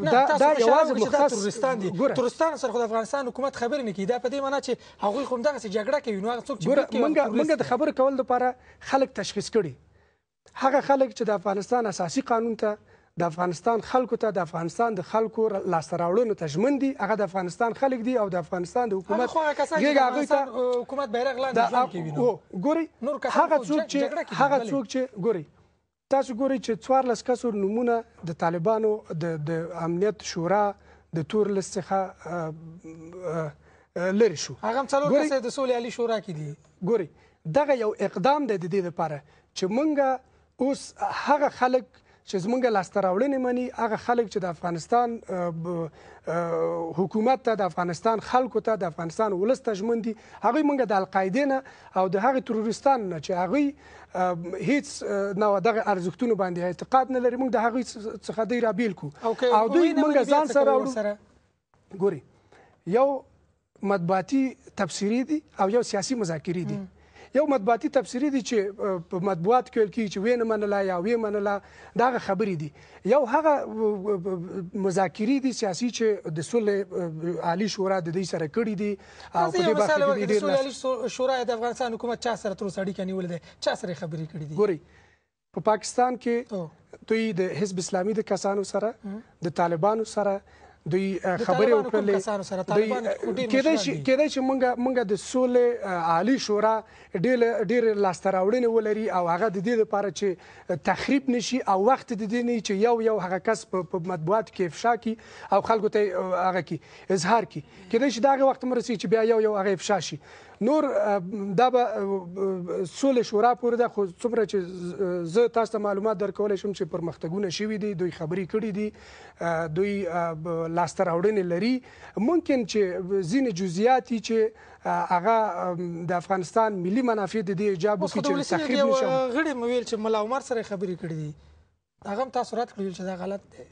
Speaker 2: دا دا یوازې مختص ترستان دي
Speaker 1: ترستان سره خو د افغانستان حکومت خبرې نه کوي دا په دې معنی چې هغوی خو دغه جګړه کوي نو هغه څوک چې مونږه مونږه د خبرې
Speaker 2: کول لپاره خلک تشخیص کړي هغه خلک چې د افغانستان اساسي قانون ته د افغانستان خلکو ته د افغانستان د خلکو لاسته راوړنو ته ژمن دي هغه د افغانستان خلک دي او د افغانستان د حکومت غیږه هغه ته
Speaker 1: حکومت بیرغ لاندې ژوند کوي نو
Speaker 2: ګوري هغه څوک چې هغه څوک چې ګوري تاسو ګوري چې 14 کسور نمونه د طالبانو د د امنیت شورا د تور لسخه لری شو هغه څلور کس د سولې علي شورا کې دي ګوري دغه یو اقدام دی د دې لپاره چې مونږه اوس هغه خلک چې زمونږ لاسته راوړنې مني هغه خلک چې د افغانستان حکومت ته د افغانستان خلکو ته د افغانستان ولس ته ژمن دي هغوی موږ د القاعدې نه او د هغې ترورستان نه چې هغوی هیڅ نه دغه ارزښتونو باندې اعتقاد نه لري موږ د هغوی څخه دوی رابیل کو او دوی موږ ځان
Speaker 1: سره
Speaker 2: ګوري یو مطبوعاتي تبصری دي او یو سیاسي مذاکرې دي یو مطبوعاتي تفسیری دي چې په مطبوعات کې ویل کیږي چې وینه منله یا وې منله دا خبرې دي یو هغه مذاکري دي سیاسي چې د سولې عالی شورا د دې سره کړی دي او په دې برخه کې ډېر
Speaker 1: سولې شورا د افغانستان حکومت چا سره تر اوسه اړیکه نیولې ده چا سره
Speaker 2: خبرې کړې دي ګوري په پاکستان کې دوی د حزب اسلامي د کسانو سره د طالبانو سره دوی خبرې وکړلې کېدای شي کېدای شي مونږ مونږ د سولې عالی شورا ډېر ډېر لاستراوړنې ولري او هغه د دې لپاره چې تخریب نشي او وخت د دې نه چې یو یو هغه کس په مطبوعات کې افشا کی او خلکو ته هغه کی اظهار کی کېدای شي دا وخت مرسي چې بیا یو یو هغه افشا شي نور دا به سولې شورا پورې ده خو څومره چې زه تاسو ته معلومات درکولی شم چې پرمختګونه شوي دي دوی خبرې کړي دي دوی لاسته راوړنې لري ممکن چې ځینې جزئیات چې هغه د افغانستان ملي منافع د دې ایجاب کې چې تخریب نشم
Speaker 1: غړي مویل چې ملا عمر سره خبرې کړې دي هغه تاسو رات کړی چې دا غلط دی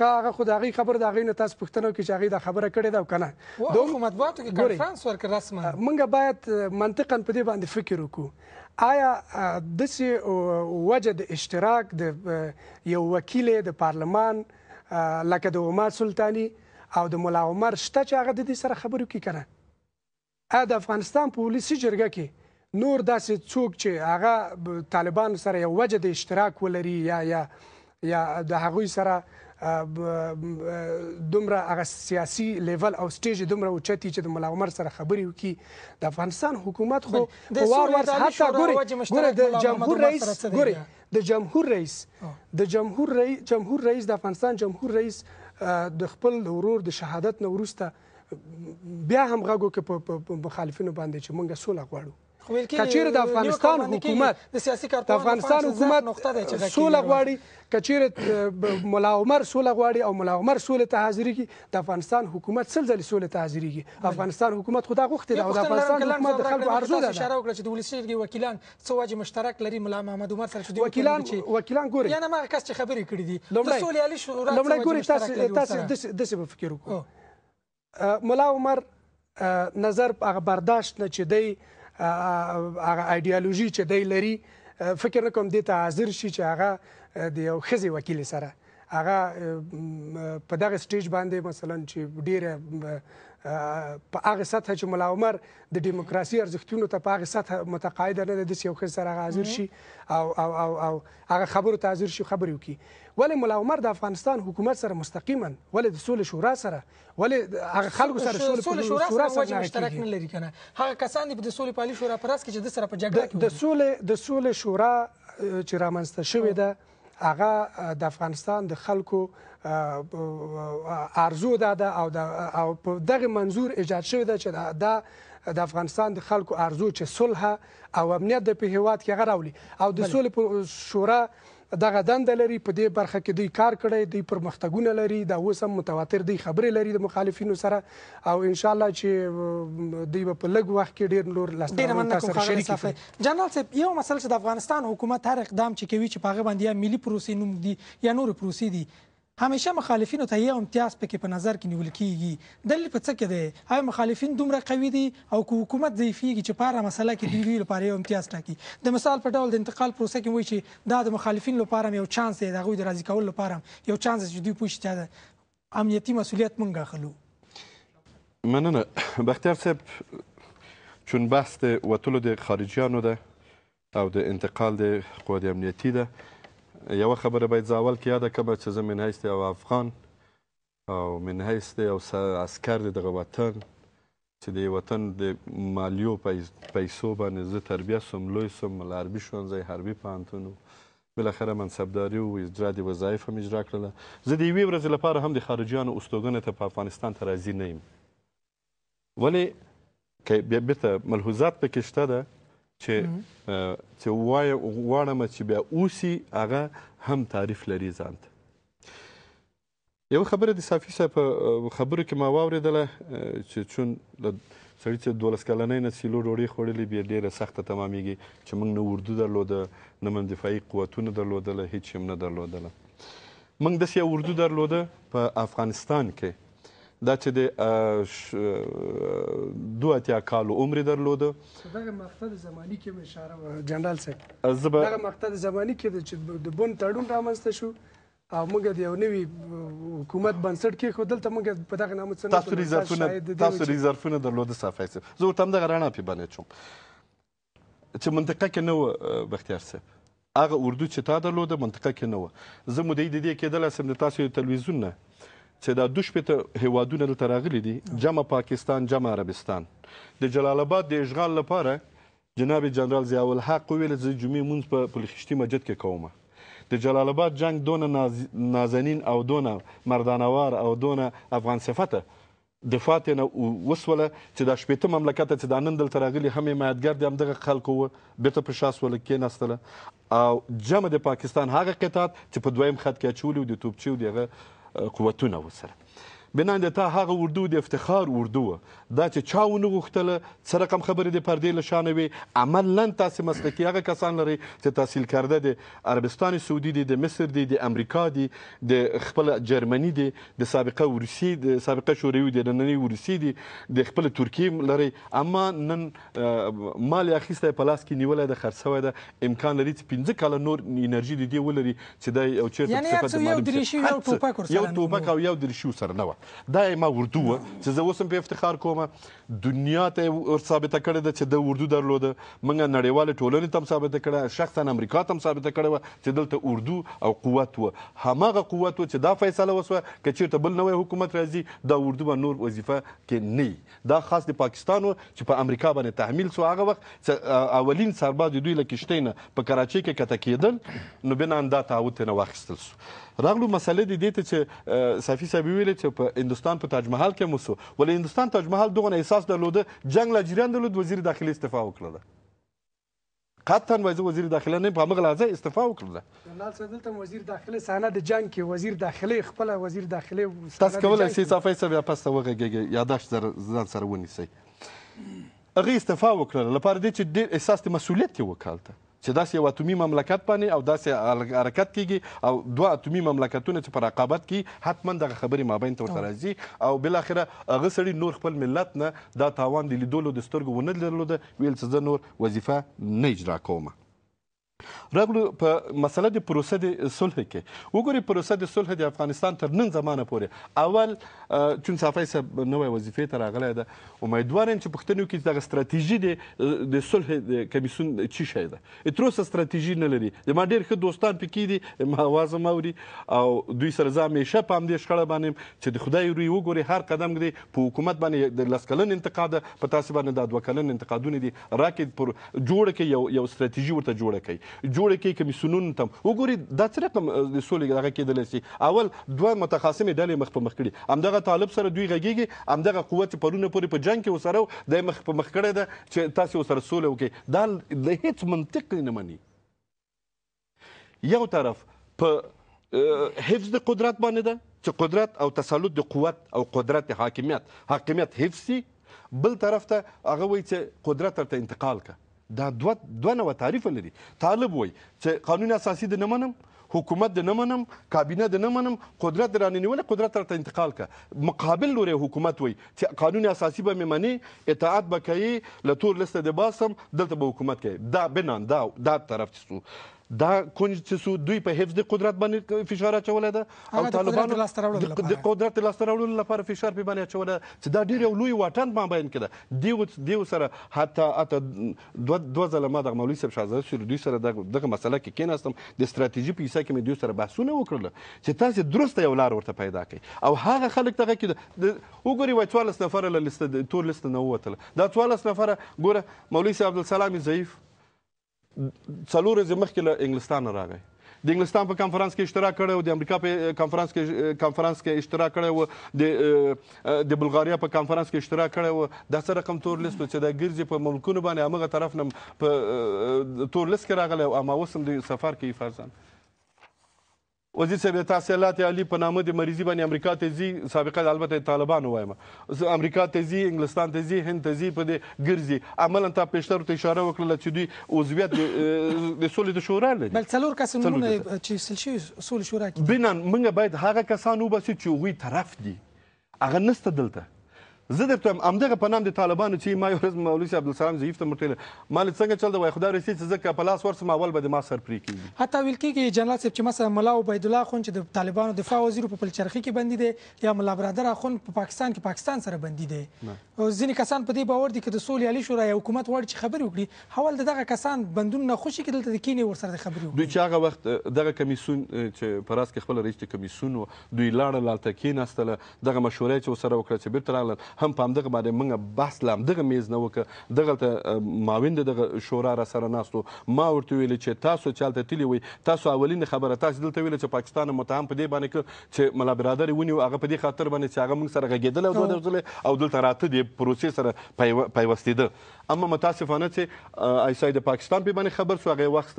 Speaker 2: هغه خدایي خبر دا غي نه تاسو پښتنو کې چاغي دا خبره کړې دا کنه دوه مطبوعاتو کې کانفرنس ورکړ رسمه مونږ باید منطقا په دې باندې فکر وکړو آیا د سي وجد اشتراک د یو وکیل د پارلمان لکه د عمر سلطاني او د مولا عمر شته چې هغه د دې سره خبرو کې کنه ا د افغانستان پولیسي جرګه کې نور داسې څوک چې هغه طالبان سره یو وجد اشتراک ولري یا یا یا د هغوی سره دومره هغه سیاسي لیول او سټیج دومره اوچتی چې د ملا عمر سره خبرې وکړي د افغانستان حکومت خو وار وار حتی ګوري ګوري د جمهور رئیس ګوري د جمهور رئیس د جمهور رئیس جمهور رئیس د افغانستان جمهور رئیس د خپل ورور د شهادت نه وروسته بیا هم غاګو کې په مخالفینو باندې چې مونږه سوله غواړو کچیر د افغانستان حکومت د
Speaker 1: سیاسي کارپوهانو د افغانستان حکومت سوله غواړي
Speaker 2: کچیر مولا عمر سوله غواړي او مولا عمر سوله ته حاضرېږي د افغانستان حکومت سل ځلې سوله ته حاضرېږي افغانستان حکومت خدا غوښتي دا د افغانستان حکومت د خلکو ارزو ده اشاره
Speaker 1: وکړه چې د ولسمشر وکیلان څه واجب مشترک لري مولا محمد عمر سره چې وکیلان وکیلان ګوري یعنی ما کس چې خبرې کړې دي د سولې علي شورا لومړی ګوري تاسو تاسو
Speaker 2: د څه فکر وکړو مولا عمر نظر هغه برداشت نه چې دی هغه ایدیالوژي چې دی لري فکر کوم دې ته حاضر شي چې هغه د یو خزي وکیل سره هغه په دغه سټیج باندې مثلا چې ډیره په هغه سطح چې ملا عمر د دیموکراسي ارزښتونو ته په هغه سطح متقاعد نه د یو خل سره حاضر شي او او او او هغه خبرو ته حاضر شي خبرې وکړي ولی ملا عمر د افغانستان حکومت سره مستقیما ولی د سولې شورا سره ولی هغه خلکو سره سولې شورا سره وجه مشترک نه لري کنه
Speaker 1: هغه کسان دي په سولې پالي شورا پر اساس کې چې د سره په جګړه کې د
Speaker 2: سولې د سولې شورا چې رامنځته شوې ده هغه د افغانستان د خلکو ارزو ده ده او ده او په دغه منظور ایجاد شوی ده چې دا د افغانستان د خلکو ارزو چې صلح او امنیت د په هیواد کې غراولي او د سولې په شورا دغه دند لري په دې برخه کې دوی کار کړی دوی پرمختګونه لري دا اوس هم متواتر دی خبرې لري د مخالفینو سره او ان شاء الله چې دوی په لږ وخت کې ډیر نور لاسته شریک
Speaker 1: جنرال صاحب یو مسله چې د افغانستان حکومت هر اقدام چې کوي چې پاغه باندې ملي پروسې نوم دي یا نور پروسې دي همیشه مخالفینو ته یو امتیاز پکې په نظر کې نیول کیږي دلیل په څه کې دی آیا مخالفین دومره قوي دي او که حکومت ضعیفیږي چې پاره مسله کې دوی لپاره یو امتیاز ټاکي د مثال په ډول د انتقال پروسه کې وایي چې دا د مخالفین لپاره یو چانس دی د هغوی د راضي کولو لپاره یو چانس چې دوی پوښتنه امنیتی مسئولیت مونږ اخلو
Speaker 3: مننه بختیار صاحب چون بحث د وتلو د خارجیانو ده او د انتقال د قوه امنیتی ده یو خبره باید زاول کې یاده کړم چې زه من حیث یو افغان او من حیث د یو عسکر د دغه وطن چې د وطن د مالیو پیسو باندې زه تربیه سوم لوی سوم عربي ښوونځی حربي پوهنتون بالاخره منصبداري او اجرا د وظایف هم اجرا کړله زه د یوې ورځې لپاره هم د خارجیانو استوګنې ته په افغانستان ته راضي نه یم ولې که بیرته ملحوظات پکې شته ده چې چې وای غواړم چې بیا اوسي هغه هم تعریف لري ځانته یو خبره د صافي صاحب په خبرو کې ما واوریدله چې چون سړی چې دولس کلنۍ نه سیلو ډوډۍ خوړلې بیا ډېره سخته تمامیږي چې موږ نه اردو درلوده نه مو دفاعي قوتونه درلودله هیڅ هم نه درلودله موږ داسې یو اردو درلوده په افغانستان کې دا چې د دوه اتیا کالو عمر درلود
Speaker 2: دغه مقطع د زمانی کې اشاره جنرال صاحب دغه مقطع د زمانی کې چې د بون تړون رامنځته شو او موږ د یو نوي حکومت بنسټ کې خو دلته موږ په دغه نامه څه تاسو ریزرفونه تاسو
Speaker 3: ریزرفونه درلود صافای صاحب زه ورته دغه رڼا پې باندې چوم چې منطقه کې نو بختیار صاحب هغه اردو چې تا درلوده منطقه کې نه وه زه مدعي د دې کېدلی سم د تاسو یو تلویزیون نه چې دا دوش پته هوادونه دلته راغلي دي جمع پاکستان جمع عربستان د جلال آباد د اشغال لپاره جناب جنرال ضیاء الحق ویل چې جمعې مونږ په پلخشتي مسجد کې کومه د جلال آباد جنگ دونه ناز... نازنین او دونه مردانوار او دونه افغان صفته دفاع ته وسوله چې د شپېته مملکت چې د نن دلته راغلي هم حمایتګر دي همدغه خلکو وه بیرته په شاس وله کېناستله او جمع د پاکستان هغه قطعات چې په دویم خط کې اچولي وو د توپچي وو د هغه قوتنا والسلام بنندتا هغه اردو د افتخار اردو دا چې چا ونه غوښتله څه رقم خبرې د پردې له شانه وي عملا تاسې مسلکي هغه کسان لري چې تحصیل کرده د عربستان سعودي دي د مصر دي د امریکا دي د خپل جرمني دي د سابقه روسي د سابقه شوروي دي نننی روسي دي د خپل ترکیې لري اما نن مال اخیسته په لاس کې نیولې د خرڅوي د امکان لري چې 15 کال نور انرژي دي ولري چې دا او چیرته څه په معلومه یو ټوپک او یو درشي سره نه و دا یې ما اردو چې زه اوس هم په افتخار کوم دنیا ته ور ثابته کړې ده چې د اردو درلوده موږ نړیوال ټولنې تم ثابته کړه شخصا امریکا تم ثابته کړه چې دلته اردو او قوت و هماغه قوت و چې دا فیصله وسوه چې چیرته بل نوې حکومت راځي دا اردو به نور وظیفه کې نه دا خاص د پاکستان و چې په امریکا باندې تحمیل سو هغه وخت اولین سرباز دوی لکشتینه په کراچۍ کې کته کېدل نو بنا انده تعهد نه واخیستل سو راغلو مسله د دې ته چې صافي صاحب ویل چې په هندستان په تاج محل کې موسو ولې هندستان تاج محل دغه احساس درلوده جنگ لا جریان درلود وزیر داخلي استعفا وکړه قطعا وایي وزیر داخله نه په هغه لحظه استعفا وکړه
Speaker 2: جنرال صدل ته وزیر داخله صحنه د جنگ کې وزیر داخله خپل وزیر داخله تاسو کولای شئ
Speaker 3: صافي صاحب یا پسته وغږیږي یاداشت ځان سره ونیسئ هغه استعفا وکړه لپاره دې چې ډېر احساس د مسؤلیت کې وکالته چې داسې یو اتومي مملکت باندې او داسې حرکت کیږي او دوه اتومي مملکتونه چې په رقابت کې حتما دغه خبرې مابین ته ورته راځي او بل اخره هغه سړي نور خپل ملت نه دا تاوان د لیدلو د سترګو ونه لیدلو ده ویل چې زه نور وظیفه نه اجرا کوم راغلو په مسله د پروسه د صلح کې وګوري پروسه د صلح د افغانستان تر نن زمانه پورې اول چون صافی صاحب نوې وظیفې ته راغلی ده امیدوار یم چې پښتنو کې دغه ستراتیژي د د صلح د کمیسون چی شی ده تر اوسه ستراتیژي نه لري د ما ډېر ښه دوستان پکې دي ما आवाز هم اوري او دوی سره زه همیشه په همدې شخړه باندې چې د خدای روی وګوري هر قدم دی په حکومت باندې د لسکلن انتقاد په تاسو باندې د دوه کلن انتقادونه دي راکې پر جوړه کې یو یو ستراتیژي ورته جوړه کوي جوړې کوي کمیسیونونو ته وګوري دا څه رقم د سولې هغه کېدلی شي اول دوه متخاصمې ډلې مخ په مخ کړي همدغه طالب سره دوی غږیږي همدغه قوت چې پرونه پورې په جنګ کې وسره د مخ په مخ کړی ده چې تاسو سره سولې وکړي دا د هیڅ منطق نه مني یو طرف په حفظ د قدرت باندې ده چې قدرت او تسلط د قوت او قدرت حاکمیت حاکمیت حفظ بل طرف ته هغه وایي چې قدرت ترته انتقال کړه دا دوه دوه نوه تعریف لري طالب وای چې قانون اساسي د نه منم حکومت د نه منم کابینه د نه منم قدرت درانه نیولې قدرت ترته انتقال ک مقابل لوري حکومت وای چې قانون اساسي به ممنه اطاعت بکې لتور لسته د باسم دلته به حکومت کوي دا بنان دا دا طرف څه دا کونج چې دوی په حفظ د قدرت باندې فشار اچولې ده او طالبانو د قدرت لاسته راوړلو لپاره فشار په باندې اچولې چې دا ډیر یو لوی واټن ما بیان کړه دیو دیو سره حتی اته دوه دوه ځله ما د مولوی صاحب شاهزاده سوري سره دغه مسله کې کېناستم د ستراتیژي په حصہ کې مې دوی سره بحثونه وکړل چې تاسو درسته یو لار ورته پیدا کړئ او هغه خلک دغه کې وګوري وای 14 نفر له لیست تور لیست نه وته دا 14 نفر ګوره مولوی صاحب عبدالسلام ضعیف څلور ورځې مخکې له انګلستان راغی د انګلستان په کانفرنس کې اشتراک کړی او د امریکا په کانفرنس کې کانفرنس کې اشتراک کړی او د د بلغاریا په کانفرنس کې اشتراک کړی او دا سره رقم تور لیست چې دا ګرځي په ملکونو باندې هغه طرف نم په تور لیست کې راغلی او اما وسم د سفر کې فرزان وزیر صاحب د تحصیلات عالی په نامه د مریضي باندې امریکا ته ځي سابقه البته طالبان وایم امریکا ته ځي انګلستان ته ځي هند ته ځي په دې ګرځي عملا تا پېشتر ته اشاره وکړه چې دوی عضویت د سولې د شورا لري بل څلور کس نمونه چې سلشي سولې شورا کې بنان موږ باید هغه کسان وباسي چې وی طرف دي هغه نسته دلته زه درته وایم همدغه په نام د طالبانو چې ما یو ورځ مولوي صاحب عبدالسلام ضعیف ته مرتلی ما له څنګه چل دی وایي خدای رسي چې زه که په لاس ورسم اول به د ما سر پرې کېږي
Speaker 1: حتی ویل کېږي جنرال صاحب چې مثلا ملا عبیدالله خون چې د طالبانو دفاع وزیر په پلچرخي کې بندي دی یا ملا برادر خون په پاکستان کې پاکستان سره بندي دی
Speaker 3: ځینې
Speaker 1: کسان په دې باور دي چې د سولې علي شورا حکومت وړ چې خبرې وکړي حوال دغه کسان بندونه نه خوشي کې دلته د کینې ورسره خبرې
Speaker 3: وکړي دوی چې هغه وخت دغه کمیسون چې په راس کې خپل رئیس کمیسون دوی لاړه لالته کېناستله دغه مشورې چې ورسره وکړه چې بیرته راغلل هم په همدغه باندې موږ بحث له همدغه میز نه وکړ دغلته ماوین د دغه شورا را سره ناستو ما ورته ویل چې تاسو چې هلته تللي وئ تاسو اولین خبره تاسو دلته ویل چې پاکستان متهم په دې باندې کې چې ملا برادر ونیو هغه په دې خاطر باندې چې هغه موږ سره غږېدل او دوه ځله او دلته راته د پروسې سره پیوستېده اما متاسفانه چې ایسای د پاکستان په باندې خبر سو هغه وخت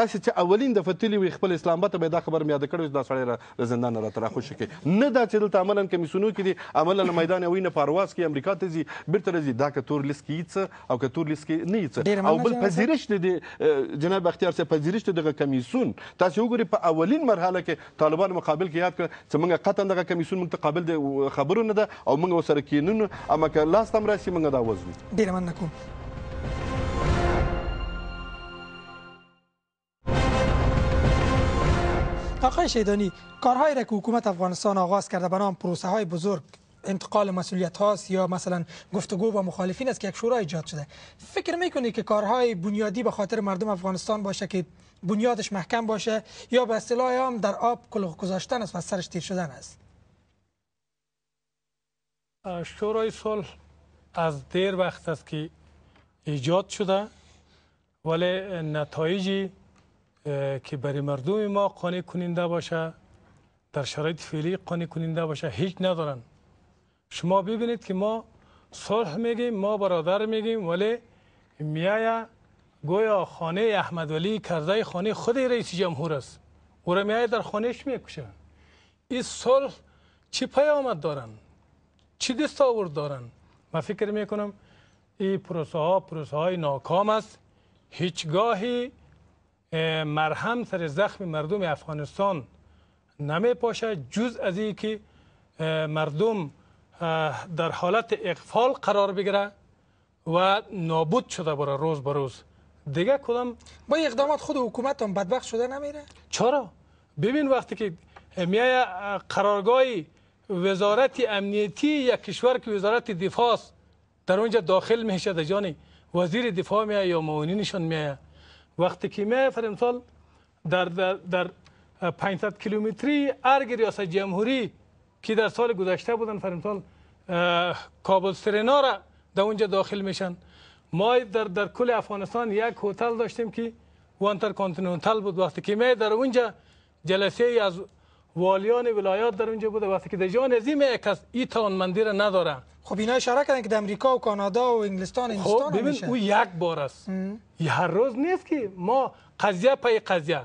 Speaker 3: تاسو چې اولین د فتلی وي خپل اسلام آباد ته دا خبر میاد کړو دا سړی را زندان را تر خوشی کې نه دا چې دلته عملاً کمیسونو کې دي عملاً میدان وینه پروا جواز کې امریکا ته ځي بیرته راځي دا که تور لیست کې څه او که تور لیست کې نه څه او بل پذیرش د جناب اختیار صاحب پذیرش دغه کمیسون تاسو وګورئ په اولین مرحله کې طالبان مقابل کې یاد کړ چې موږ قطعا دغه کمیسون موږ ته قابل د خبرو نه ده او موږ ورسره کینونو اما که لاس تم راسي موږ دا وزنو
Speaker 1: ډیر مننه کوم آقای شیدانی کارهایی را که حکومت افغانستان آغاز کرده به نام پروسه های بزرگ انتقال مسئولیت هاست یا مثلا گفتگو با مخالفین است که یک شورا ایجاد شده فکر میکنی که کارهای بنیادی به خاطر مردم افغانستان باشه که بنیادش محکم باشه یا به اصطلاح هم در آب کلوغ گذاشتن است و سرش تیر شدن است
Speaker 4: شورای صلح از دیر وقت است که ایجاد شده ولی نتایجی که برای مردم ما قانع کننده باشه در شرایط فعلی قانع کننده باشه هیچ ندارن شما ببینید که ما صلح میگیم ما برادر میگیم ولی میایا گویا خانه احمد ولی کرده خانه خود رئیس جمهور است او را میای در خانهش میکشه این صلح چی پیامد دارن چی دستاور دارن من فکر میکنم این پروسه ها پروسه های ناکام است هیچگاهی مرهم سر زخم مردم افغانستان نمی جز از اینکه مردم در حالت اقفال قرار بگیره و نابود شده بره روز به روز دیگه کدام با اقدامات خود حکومت هم بدبخت شده نمیره چرا ببین وقتی که میای قرارگاهی وزارت امنیتی یک کشور که وزارت دفاع در اونجا داخل میشه در جان وزیر دفاع میای یا معاونینشون میای وقتی که میه فرمثال در در, در 500 کیلومتری ارگ ریاست جمهوری که در سال گذشته بودن فرمتال کابل سرینا را در اونجا داخل میشن ما در, در کل افغانستان یک هتل داشتیم که وانتر کانتیننتال بود وقتی که می در اونجا جلسه ای از والیان ولایات در اونجا بوده وقتی که در جان از این کس ای توانمندی را نداره خب اینا اشاره کردن که در امریکا و کانادا و انگلستان انگلستان خب ببین او یک بار است هر روز نیست که ما قضیه پای قضیه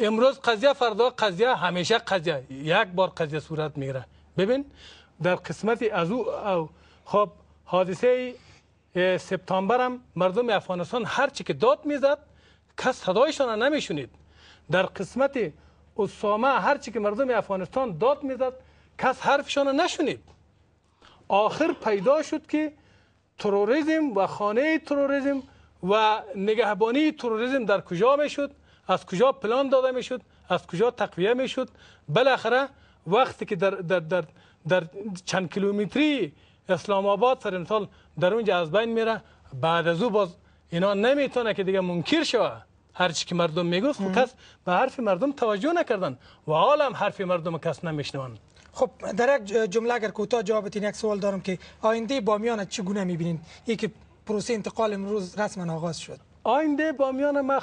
Speaker 4: امروز قضیه فردا قضیه همیشه قضیه یک بار قضیه صورت میگیره ببین در قسمت از او خب حادثه سپتامبر هم مردم افغانستان هر چی که داد میزد کس صدایشان نمیشونید در قسمت اسامه هر چی که مردم افغانستان داد میزد کس حرفشان نشونید آخر پیدا شد که تروریزم و خانه تروریزم و نگهبانی تروریزم در کجا میشد از کجا پلان داده میشد از کجا تقویه میشد بالاخره وقتی که در, در, در, در چند کیلومتری اسلام آباد سر مثال در اونجا از بین میره بعد از او باز اینا نمیتونه که دیگه منکر شوه هرچی که مردم میگفت خب کس به حرف مردم توجه نکردن و عالم حرف مردم کس نمیشنون خب در یک جمله اگر کوتاه جواب این یک سوال دارم که آینده بامیان چگونه میبینین یکی
Speaker 1: پروسه انتقال امروز رسما آغاز شد
Speaker 4: آینده بامیان ما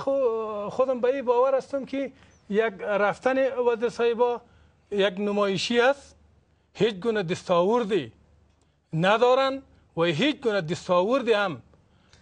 Speaker 4: خودم به این باور هستم که یک رفتن وزیر با یک نمایشی است هیچ گونه دستاوردی ندارن و هیچ گونه دستاوردی هم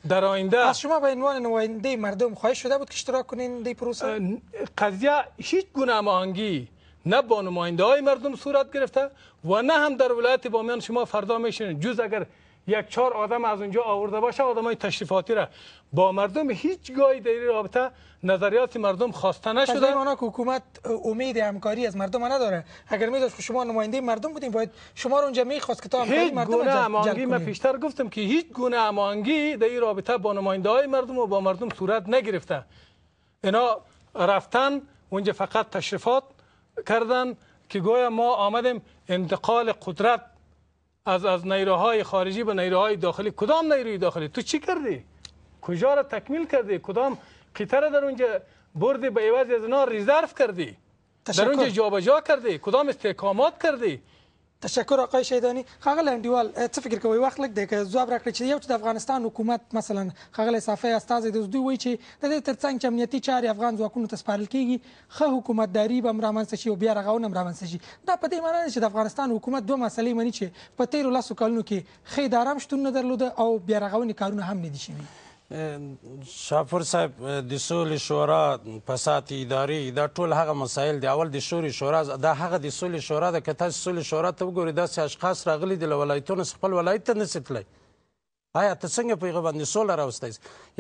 Speaker 4: در آینده از شما به عنوان نماینده مردم خواهش شده بود که اشتراک کنین دی پروسه قضیه هیچ گونه هماهنگی نه با نماینده های مردم صورت گرفته و نه هم در ولایت بامیان شما فردا میشین جز اگر یک چهار آدم از اونجا آورده باشه آدمای تشریفاتی را با مردم هیچ گاهی در رابطه نظریات مردم خواسته نشده اونا که حکومت امید همکاری از مردم نداره
Speaker 1: اگر که شما نماینده مردم بودیم باید شما رو اونجا میخواست که تا همکاری مردم گونه امانگی من پیشتر
Speaker 4: گفتم که هیچ گونه امانگی در این رابطه با نماینده های مردم و با مردم صورت نگرفته اینا رفتن اونجا فقط تشریفات کردن که گویا ما آمدیم انتقال قدرت از از نیروهای خارجی به نیروهای داخلی کدام نیروی داخلی تو چی کردی کجا را تکمیل کردی کدام قطعه را در اونجا بردی به عوض از اینا ریزرو کردی تشکر. در اونجا جابجا کردی کدام استحکامات کردی
Speaker 1: تشکر آقای شیدانی خغل انډیوال څه فکر کوي وخت لګ دی چې جواب راکړي چې یو چې د افغانستان حکومت مثلا خغل صافي استاد د دوی وی چې د دې ترڅنګ چې امنیتي چارې افغان ځواکونو ته سپارل کیږي خه حکومتداري به مرامن شي او بیا رغونه مرامن شي دا په دې معنی چې د افغانستان حکومت دوه مسلې مني چې په 13 لاسو کلونو کې خې دارم شتون نه درلود او بیا رغونه کارونه هم نه دي شوي
Speaker 5: شافر صاحب د سولې شورا فساد اداري دا ټول هغه مسایل دي اول د سولې شورا دا هغه د سولې شورا د کته سولې شورا ته وګوري داسې اشخاص راغلي د ولایتونو خپل ولایت ته نسی تللی آیا ته څنګه په هغه باندې سوله راوستئ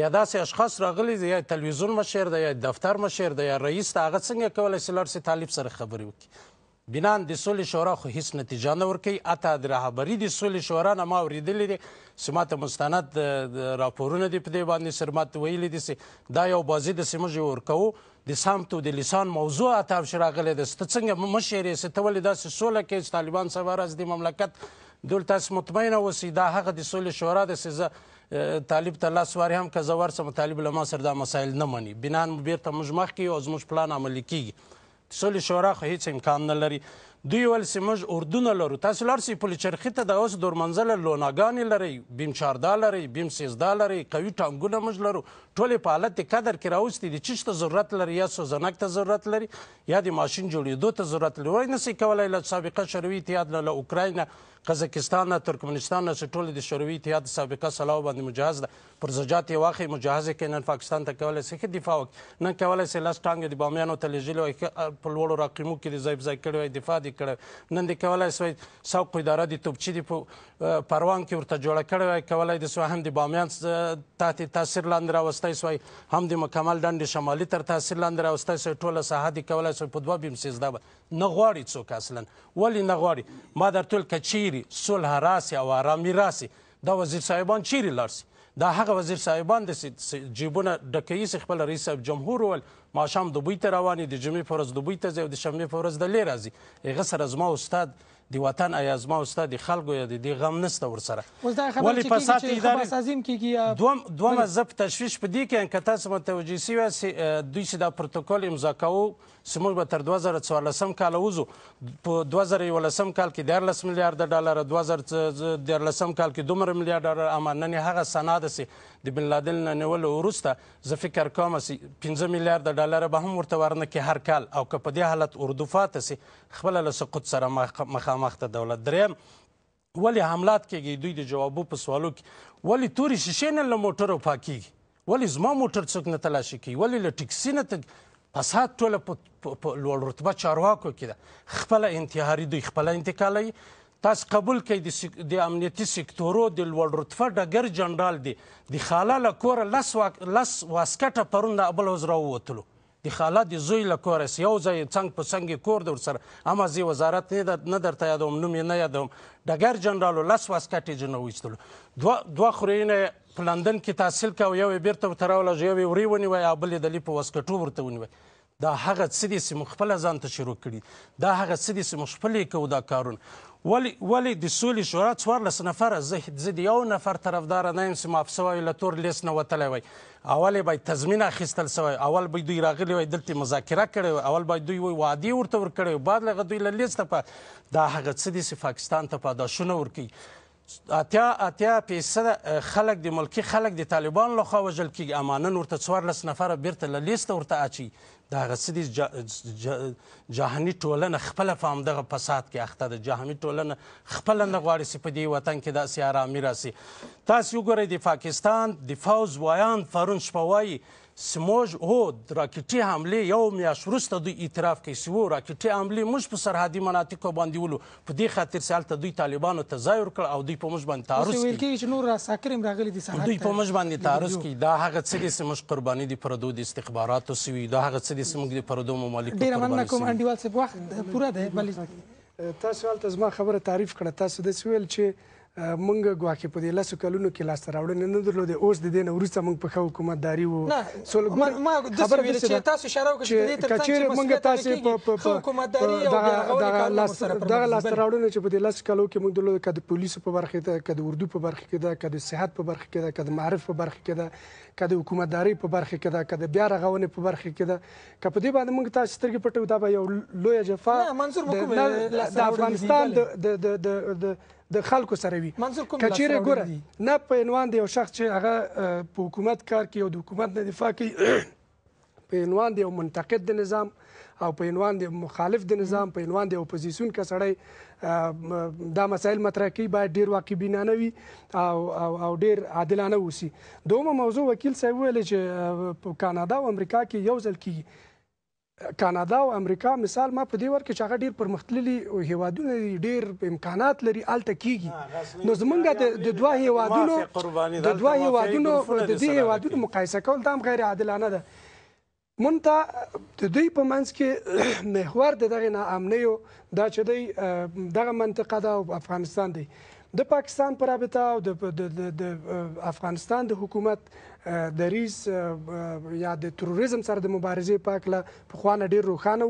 Speaker 5: یا داسې اشخاص راغلي دي یا تلویزیون مشر دی یا دفتر مشر دی یا رئیس ته هغه څنګه کولی سي لاړ سي طالب سره خبرې وکړي بنان د سولې شورا خو هیڅ نتیجه نه ورکوي حتی د رهبري د سولې شورا نه ما اورېدلی دی چې ماته مستند راپورونه دي په دې باندې سر ماته ویلي دي چې دا یو بازي داسې موږ یې ورکوو د سمت او د لسان موضوع حتی هم راغلی دی ته څنګه مشر یې چې ته ولې داسې سوله کوې چې طالبان سبا ورځ د مملکت دول تاسې مطمئنه اوسئ دا هغه د سولې شورا ده چې زه طالب ته لاس واري هم که زه ورسم طالب له ما سره دا مسایل نه مني بنان بیرته موږ مخکې او زموږ پلان عملي کیږي اتصال شورا خو هیڅ امکان نه لري دوی ویل چې موږ اردونه لرو تاسو لاړ سئ پلچرخي ته د اوس دورمنزله لوناګانې لرئ بیم چاردا لرئ بیم سیزدا لرئ قوي ټانګونه موږ لرو ټول یې په حالت قدر کې راوستي دي چیش ته ضرورت لري یا سوزنک ته ضرورت لري یا د ماشین جوړېدو ته ضرورت لري وایي نسئ کولی له سابقه شوروي اتحاد نه له اوکراینا قزاقستان نه ترکمنستان نه چې ټول د شوروي اتحاد سابقه سلاو باندې مجهز ده پر زجات یې واخی مجهز کې نن پاکستان ته کولی سي ښه دفاع وکړي نن کولی سي لس ټانګې د بامیانو ته لېږلي وای په لوړو راقیمو کې د ځای په ځای کړی وای دفاع دې کړی نن دې کولی سوی سوق اداره د توپچي دې په پروان کې ورته جوړه کړې وای کولی دې سوی هم د بامیان تحت تاثیر لاندې راوستی سوی هم د مکمل ډنډې شمالي تر تاثیر لاندې راوستی سوی ټوله ساحه دې کولی سوی په دوه بیم سیزده به نه غواړي څوک اصلا ولې نه غواړي ما در ټول که چیرې راغي صلح راسي او آرامي راسي دا وزیر صاحبان چیرې لاړ سي دا هغه وزیر صاحبان د جیبونه ډکیي سي خپل رئیس صاحب جمهور ول ماښام دوبۍ ته روانې د جمعې په ورځ دوبۍ ته ځي او د شنبې په ورځ دلې راځي هغه سره زما استاد د وطن ایازما استاد خلکو یا د دې غم نسته ورسره
Speaker 1: ولې فساد ادارې عظیم کیږي
Speaker 5: دوم دومره زه په تشویش په دې کې ان که تاسو متوجه سي دوی چې دا پروتوکول امضا کوو سموږ به تر 2014 کال وځو په 2011 کال کې 13 میلیارډ ډالر 2013 کال کې دومره میلیارډ ډالر اماننه هغه سند سي د بن لادن نیول ورسته زه فکر کوم سي 15 میلیارډ ډالر به هم ورته ورنه کې هر کال او که په دې حالت اردو فات سي خپل له سقوط سره مخامخ ته دولت دریم ولی حملات کېږي دوی د جوابو په سوالو کې ولی تورې شیشې نه له موټرو پاکېږي ولی زما موټر څوک نه تلاشي کوي ولی له ټکسي نه فساد ټوله په لوړ رتبه چارواکو کې ده خپله انتحاري دوی خپله انتقالوي تاسو قبول کوي د سک... امنیتي سکتورو د لوړ رتبه ډګر جنرال دی د خاله له کوره لس, واک... لس واسکټه پرون د ابل حوز راووتلو د خاله د زوی له کوره یو ځای څنګ په څنګ کور در سره اما زی وزارت نه در نه درته یادوم نوم یې نه یادوم ډګر جنرالو لس واسکټې جن وېستلو دوه دوه خورینه په لندن کې تحصیل کا یو بیرته تراول ژوي وری ونی وای ابل د لې په واسکټو ورته ونی وای دا هغه څه دي چې موږ خپله ځان ته شروع کړي دا هغه څه دي چې موږ خپل یې کوو دا کارونه ولې ولې د سولې شورا څوارلس نفره زه د یو نفر طرفداره نه یم چې معاف سوی له تور لیست نه وتلی وی اول یې باید تضمین اخیستل سوی اول به دوی راغلي وی دلته مذاکره کړې وی اول باید دوی وعدې ورته ورکړی وی بعد لغه دوی له لیسته په دا هغه څه دي چې پاکستان ته پاداشونه ورکوي اتیا اتیا فیصده خلک د ملکی خلک د طالبان لخوا وژل کیږي امانن ورته څوارلس نفره بیرته له لیسته ورته اچي دا غسدي جهاني ټولنه خپل په همدغه فساد کې اخته ده جهاني ټولنه خپل نه غواړي چې په دې وطن کې داسې آرامي راسي تاسو وګورئ د پاکستان د فوز وایان فرون شپوایي سموج هو د راکټي حمله یو میاش وروسته دوی اعتراف کوي سمو راکټي حمله موږ په سرحدي مناطقو باندې ولو په دې خاطر سالته دوی طالبانو تظاهر کړ او دوی په موږ باندې تعرض کوي ویل کېږي
Speaker 1: چې نور ساکریم راغلي دي سرحد دوی په موږ باندې تعرض کوي
Speaker 5: دا هغه څه دي چې موږ قرباني دي پردو د استخباراتو سوي دا هغه څه دي چې موږ د پردو ممالک ډیر مننه کوم انډیوال
Speaker 2: صاحب وخت پوره ده بلې تاسو حالت زما خبره تعریف کړه تاسو د سویل چې مونږ ګواکې په دې لاسو کلونو کې لاسته راوړنې نه درلودې اوس د دې نه وروسته مونږ په ښه حکومتداري وو سولګون ما خبر ویل چې تاسو اشاره وکړه چې دې تر څنګ مونږ تاسو په حکومتداري او دغه دغه لاسته راوړنې چې په دې لاسو کلو کې مونږ درلودې کده پولیسو په برخه ته کده اردو په برخه کې ده کده صحت په برخه کې ده کده معرف په برخه کې ده کده حکومتداري په برخه کې ده کده بیا رغونې په برخه کې ده کپه دې باندې مونږ تاسو سترګې پټو دا به یو لوی جفا نه منظور مکمل د افغانستان د د د د خلکو سره وي کچیرې ګوره نه په عنوان د یو شخص چې هغه په حکومت کار کوي او د حکومت نه دفاع کوي په عنوان د یو منتقد د نظام او په عنوان د مخالف د نظام په عنوان د اپوزیسیون کسړی دا مسایل مطرح کوي باید ډیر واقع بینانه وي او او, او ډیر عادلانه وسی دومره موضوع وکیل صاحب ویل چې په کانادا او امریکا کې یو ځل کې کانادا او امریکا مثال ما په دې ورکه چې هغه ډیر پرمختللي هیوادونه ډیر امکانات لري الته کیږي نو زمونږ د دوه هیوادونو د دوه هیوادونو د دې هیوادونو مقایسه کول دا غیر عادلانه ده مونږ د دوی په منځ کې محور د دغه ناامنیو دا چې دی دغه منطقه ده او افغانستان دی د پاکستان پر رابطه او د افغانستان د حکومت دریز یا د تروریزم سره د مبارزې په هکله پخوانه ډېر روښانه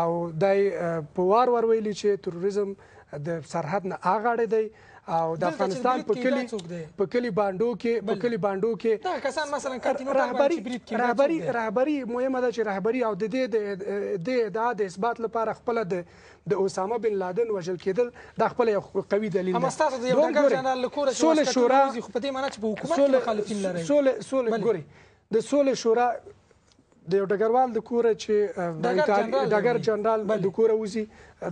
Speaker 2: او دای په وار وار ویلي چې تروریزم د سرحد نه آغاړې دی او د افغانستان په کلی په کلی باندو کې په کلی باندو کې دا کسان مثلا کاتینو رهبری رهبری رهبری مهمه ده چې رهبری او د دې د د د اثبات لپاره خپل د د اسامه بن لادن وجل کېدل د خپل قوي دلیل هم تاسو د یو ډول جنرال لکوره سول شورا خو
Speaker 1: په دې معنی چې په حکومت کې مخالفین لري سول
Speaker 2: سول ګوري د سول شورا د یو ډګروال د کوره چې ډګر جنرال د کوره وزي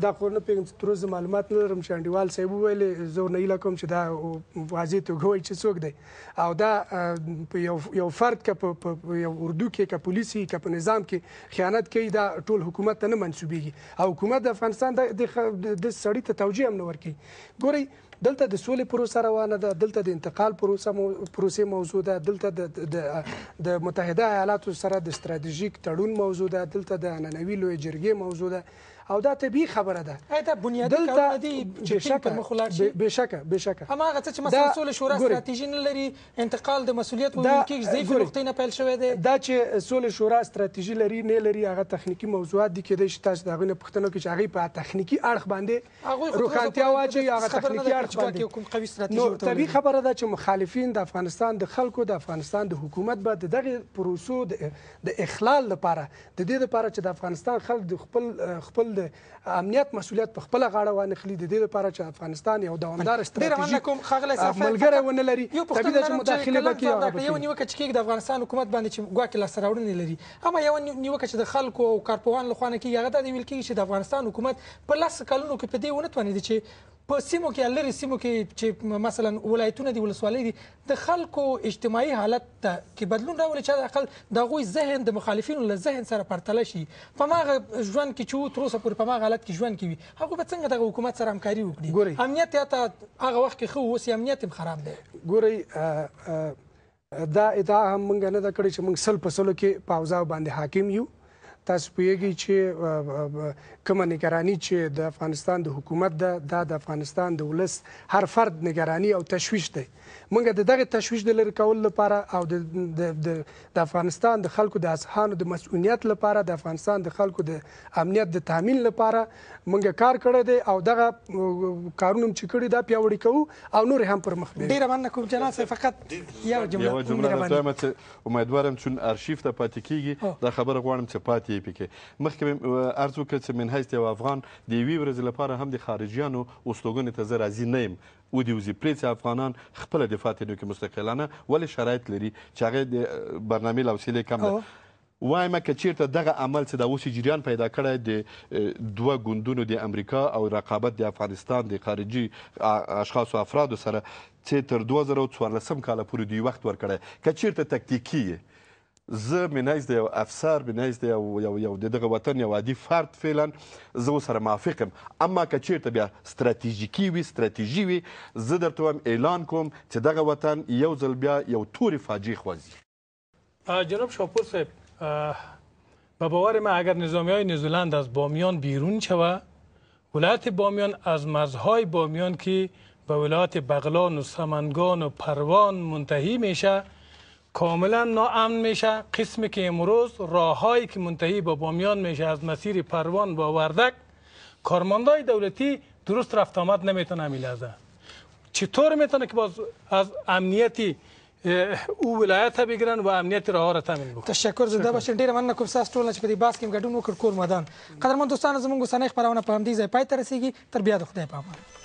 Speaker 2: دا خو نه پېږم تر اوسه معلومات نه لرم چې انډیوال صاحب وویل زه نه ایله کوم چې دا واضح توګه وایي چې څوک دی او دا په یو یو فرد که په یو اردو کې که پولیسي که په نظام کې خیانت کوي دا ټول حکومت ته نه منسوبېږي او حکومت د افغانستان د سړي ته توجیه هم نه ورکوي ګورئ دلته د سولې پروسه روانه ده دلته د انتقال پروسه مو... پروسې موضوع ده دلته د د د متحده ایالاتو سره د ستراتیژیک تړون موضوع ده دلته د ننوي لوی جرګې موضوع ده او دا طبي خبره ده اته بنیادی کارونه دي چې په مخولار شي بشکه بشکه
Speaker 1: اما هغه چې مثلا سول شورا ستراتیژي نه لري انتقال د مسولیت ومن کې ضعیف نقطې
Speaker 2: نه پیل شوې ده دا چې سول شورا ستراتیژي لري نه لري هغه تخنیکی موضوعات دي کېدای شي تاسو دغه پښتنو کې چې هغه په تخنیکی اړخ باندې روخانتیا واچي هغه تخنیکی اړخ باندې کوم قوي ستراتیژي ورته طبي خبره ده چې مخالفین د افغانستان د خلکو د افغانستان د حکومت به دغه پروسو د اخلال لپاره د دې لپاره چې د افغانستان خلک خپل خپل د امنیت مسولیت په خپل غاړه وانخلي د دې لپاره چې افغانستان یو دوامدار ستراتیژیک ملګری ونه
Speaker 1: لري طبي د مداخله بکې یو نیوکه چې کېږي د افغانستان حکومت باندې چې ګواکې لاسته راوړنې لري اما یو نیوکه چې د خلکو او کارپوهانو لخوا نه کېږي هغه د ویل کېږي چې د افغانستان حکومت په لس کلونو کې په دې ونه توانېدي چې په سیمو کې لری سیمو کې چې مثلا ولایتونه دي ولسوالۍ دي د خلکو اجتماعي حالت ته کې بدلون راولي چې د اقل د غوي ذهن د مخالفینو له ذهن سره پرتله شي په ما ژوند کې چې تر اوسه پورې په ما حالت کې ژوند کوي هغه به څنګه د حکومت سره همکاري وکړي امنیت یا ته هغه وخت کې خو اوس امنیت هم خراب دی
Speaker 2: ګوري دا ادعا هم موږ نه دا کړی چې موږ سل په سلو کې په اوځاو باندې حاکم یو تاسو پیږی چې کومه نگرانی چې د افغانستان د حکومت ده د افغانستان د ولس هر فرد نگرانی او تشویش دی موږ د دغه تشویش د لری کول لپاره او د د افغانستان د خلکو د اسهانو د مسؤلیت لپاره د افغانستان د خلکو د امنیت د تضمین لپاره موږ کار کړی دی او دغه کارونه چې کړی دا پیوړی کوو او نور هم پر مخ دی ډیر مننه کوم جناب فقط یو
Speaker 3: جمله امیدوارم چې ارشیف ته پاتې کیږي دا خبره غواړم چې پاتې پکې مخکې ارزو کړم چې منهج حیث یو افغان د یوې ورځې لپاره هم د خارجیانو استوګنې ته زه راضي نه یم ودیوزي پرېڅې افغانان خپله دفاع ترې وکړي مستقلانه ولې شرایط لري چې هغې د برنامې له حوصلې کم ده وایم که چیرته دغه عمل چې د اوسې جریان پیدا کړی د دوه ګوندونو د امریکا او رقابت د افغانستان د خارجي اشخاصو افرادو سره چې تر 2014 کاله پورې دوی وخت ورکړی که چیرته تکتیکي زه مینځ د یو افسر مینځ د یو یو یو دغه وطن یو عادي فرد فعلا زه سره موافق یم اما که چیرته بیا ستراتیژیکي وي ستراتیژي وي زه درته وایم اعلان کوم چې دغه وطن یو ځل بیا یو تورې فاجعې خوځي
Speaker 4: جناب شاپور صاحب به باور من اگر نظامی های نیوزلند از بامیان بیرون شود ولایت بامیان از مزهای بامیان که به ولایت بغلان و سمنگان و پروان منتهی میشه کاملا ناامن میشه قسمی که امروز راههایی که منتهی به بامیان میشه از مسیر پروان با وردک کارماندای دولتی درست رفت آمد نمیتونه میلازه چطور میتونه که باز از امنیتی او ولایت ها بگیرن و امنیت راه را تامین بکنن تشکر زنده باشین
Speaker 1: ډیر مننه کوم ساس ټول چې په دې باس کې ګډون وکړ کور مدان قدرمن دوستان زموږ سنې خبرونه په همدې ځای پای ته رسیدي تر بیا د خدای په امان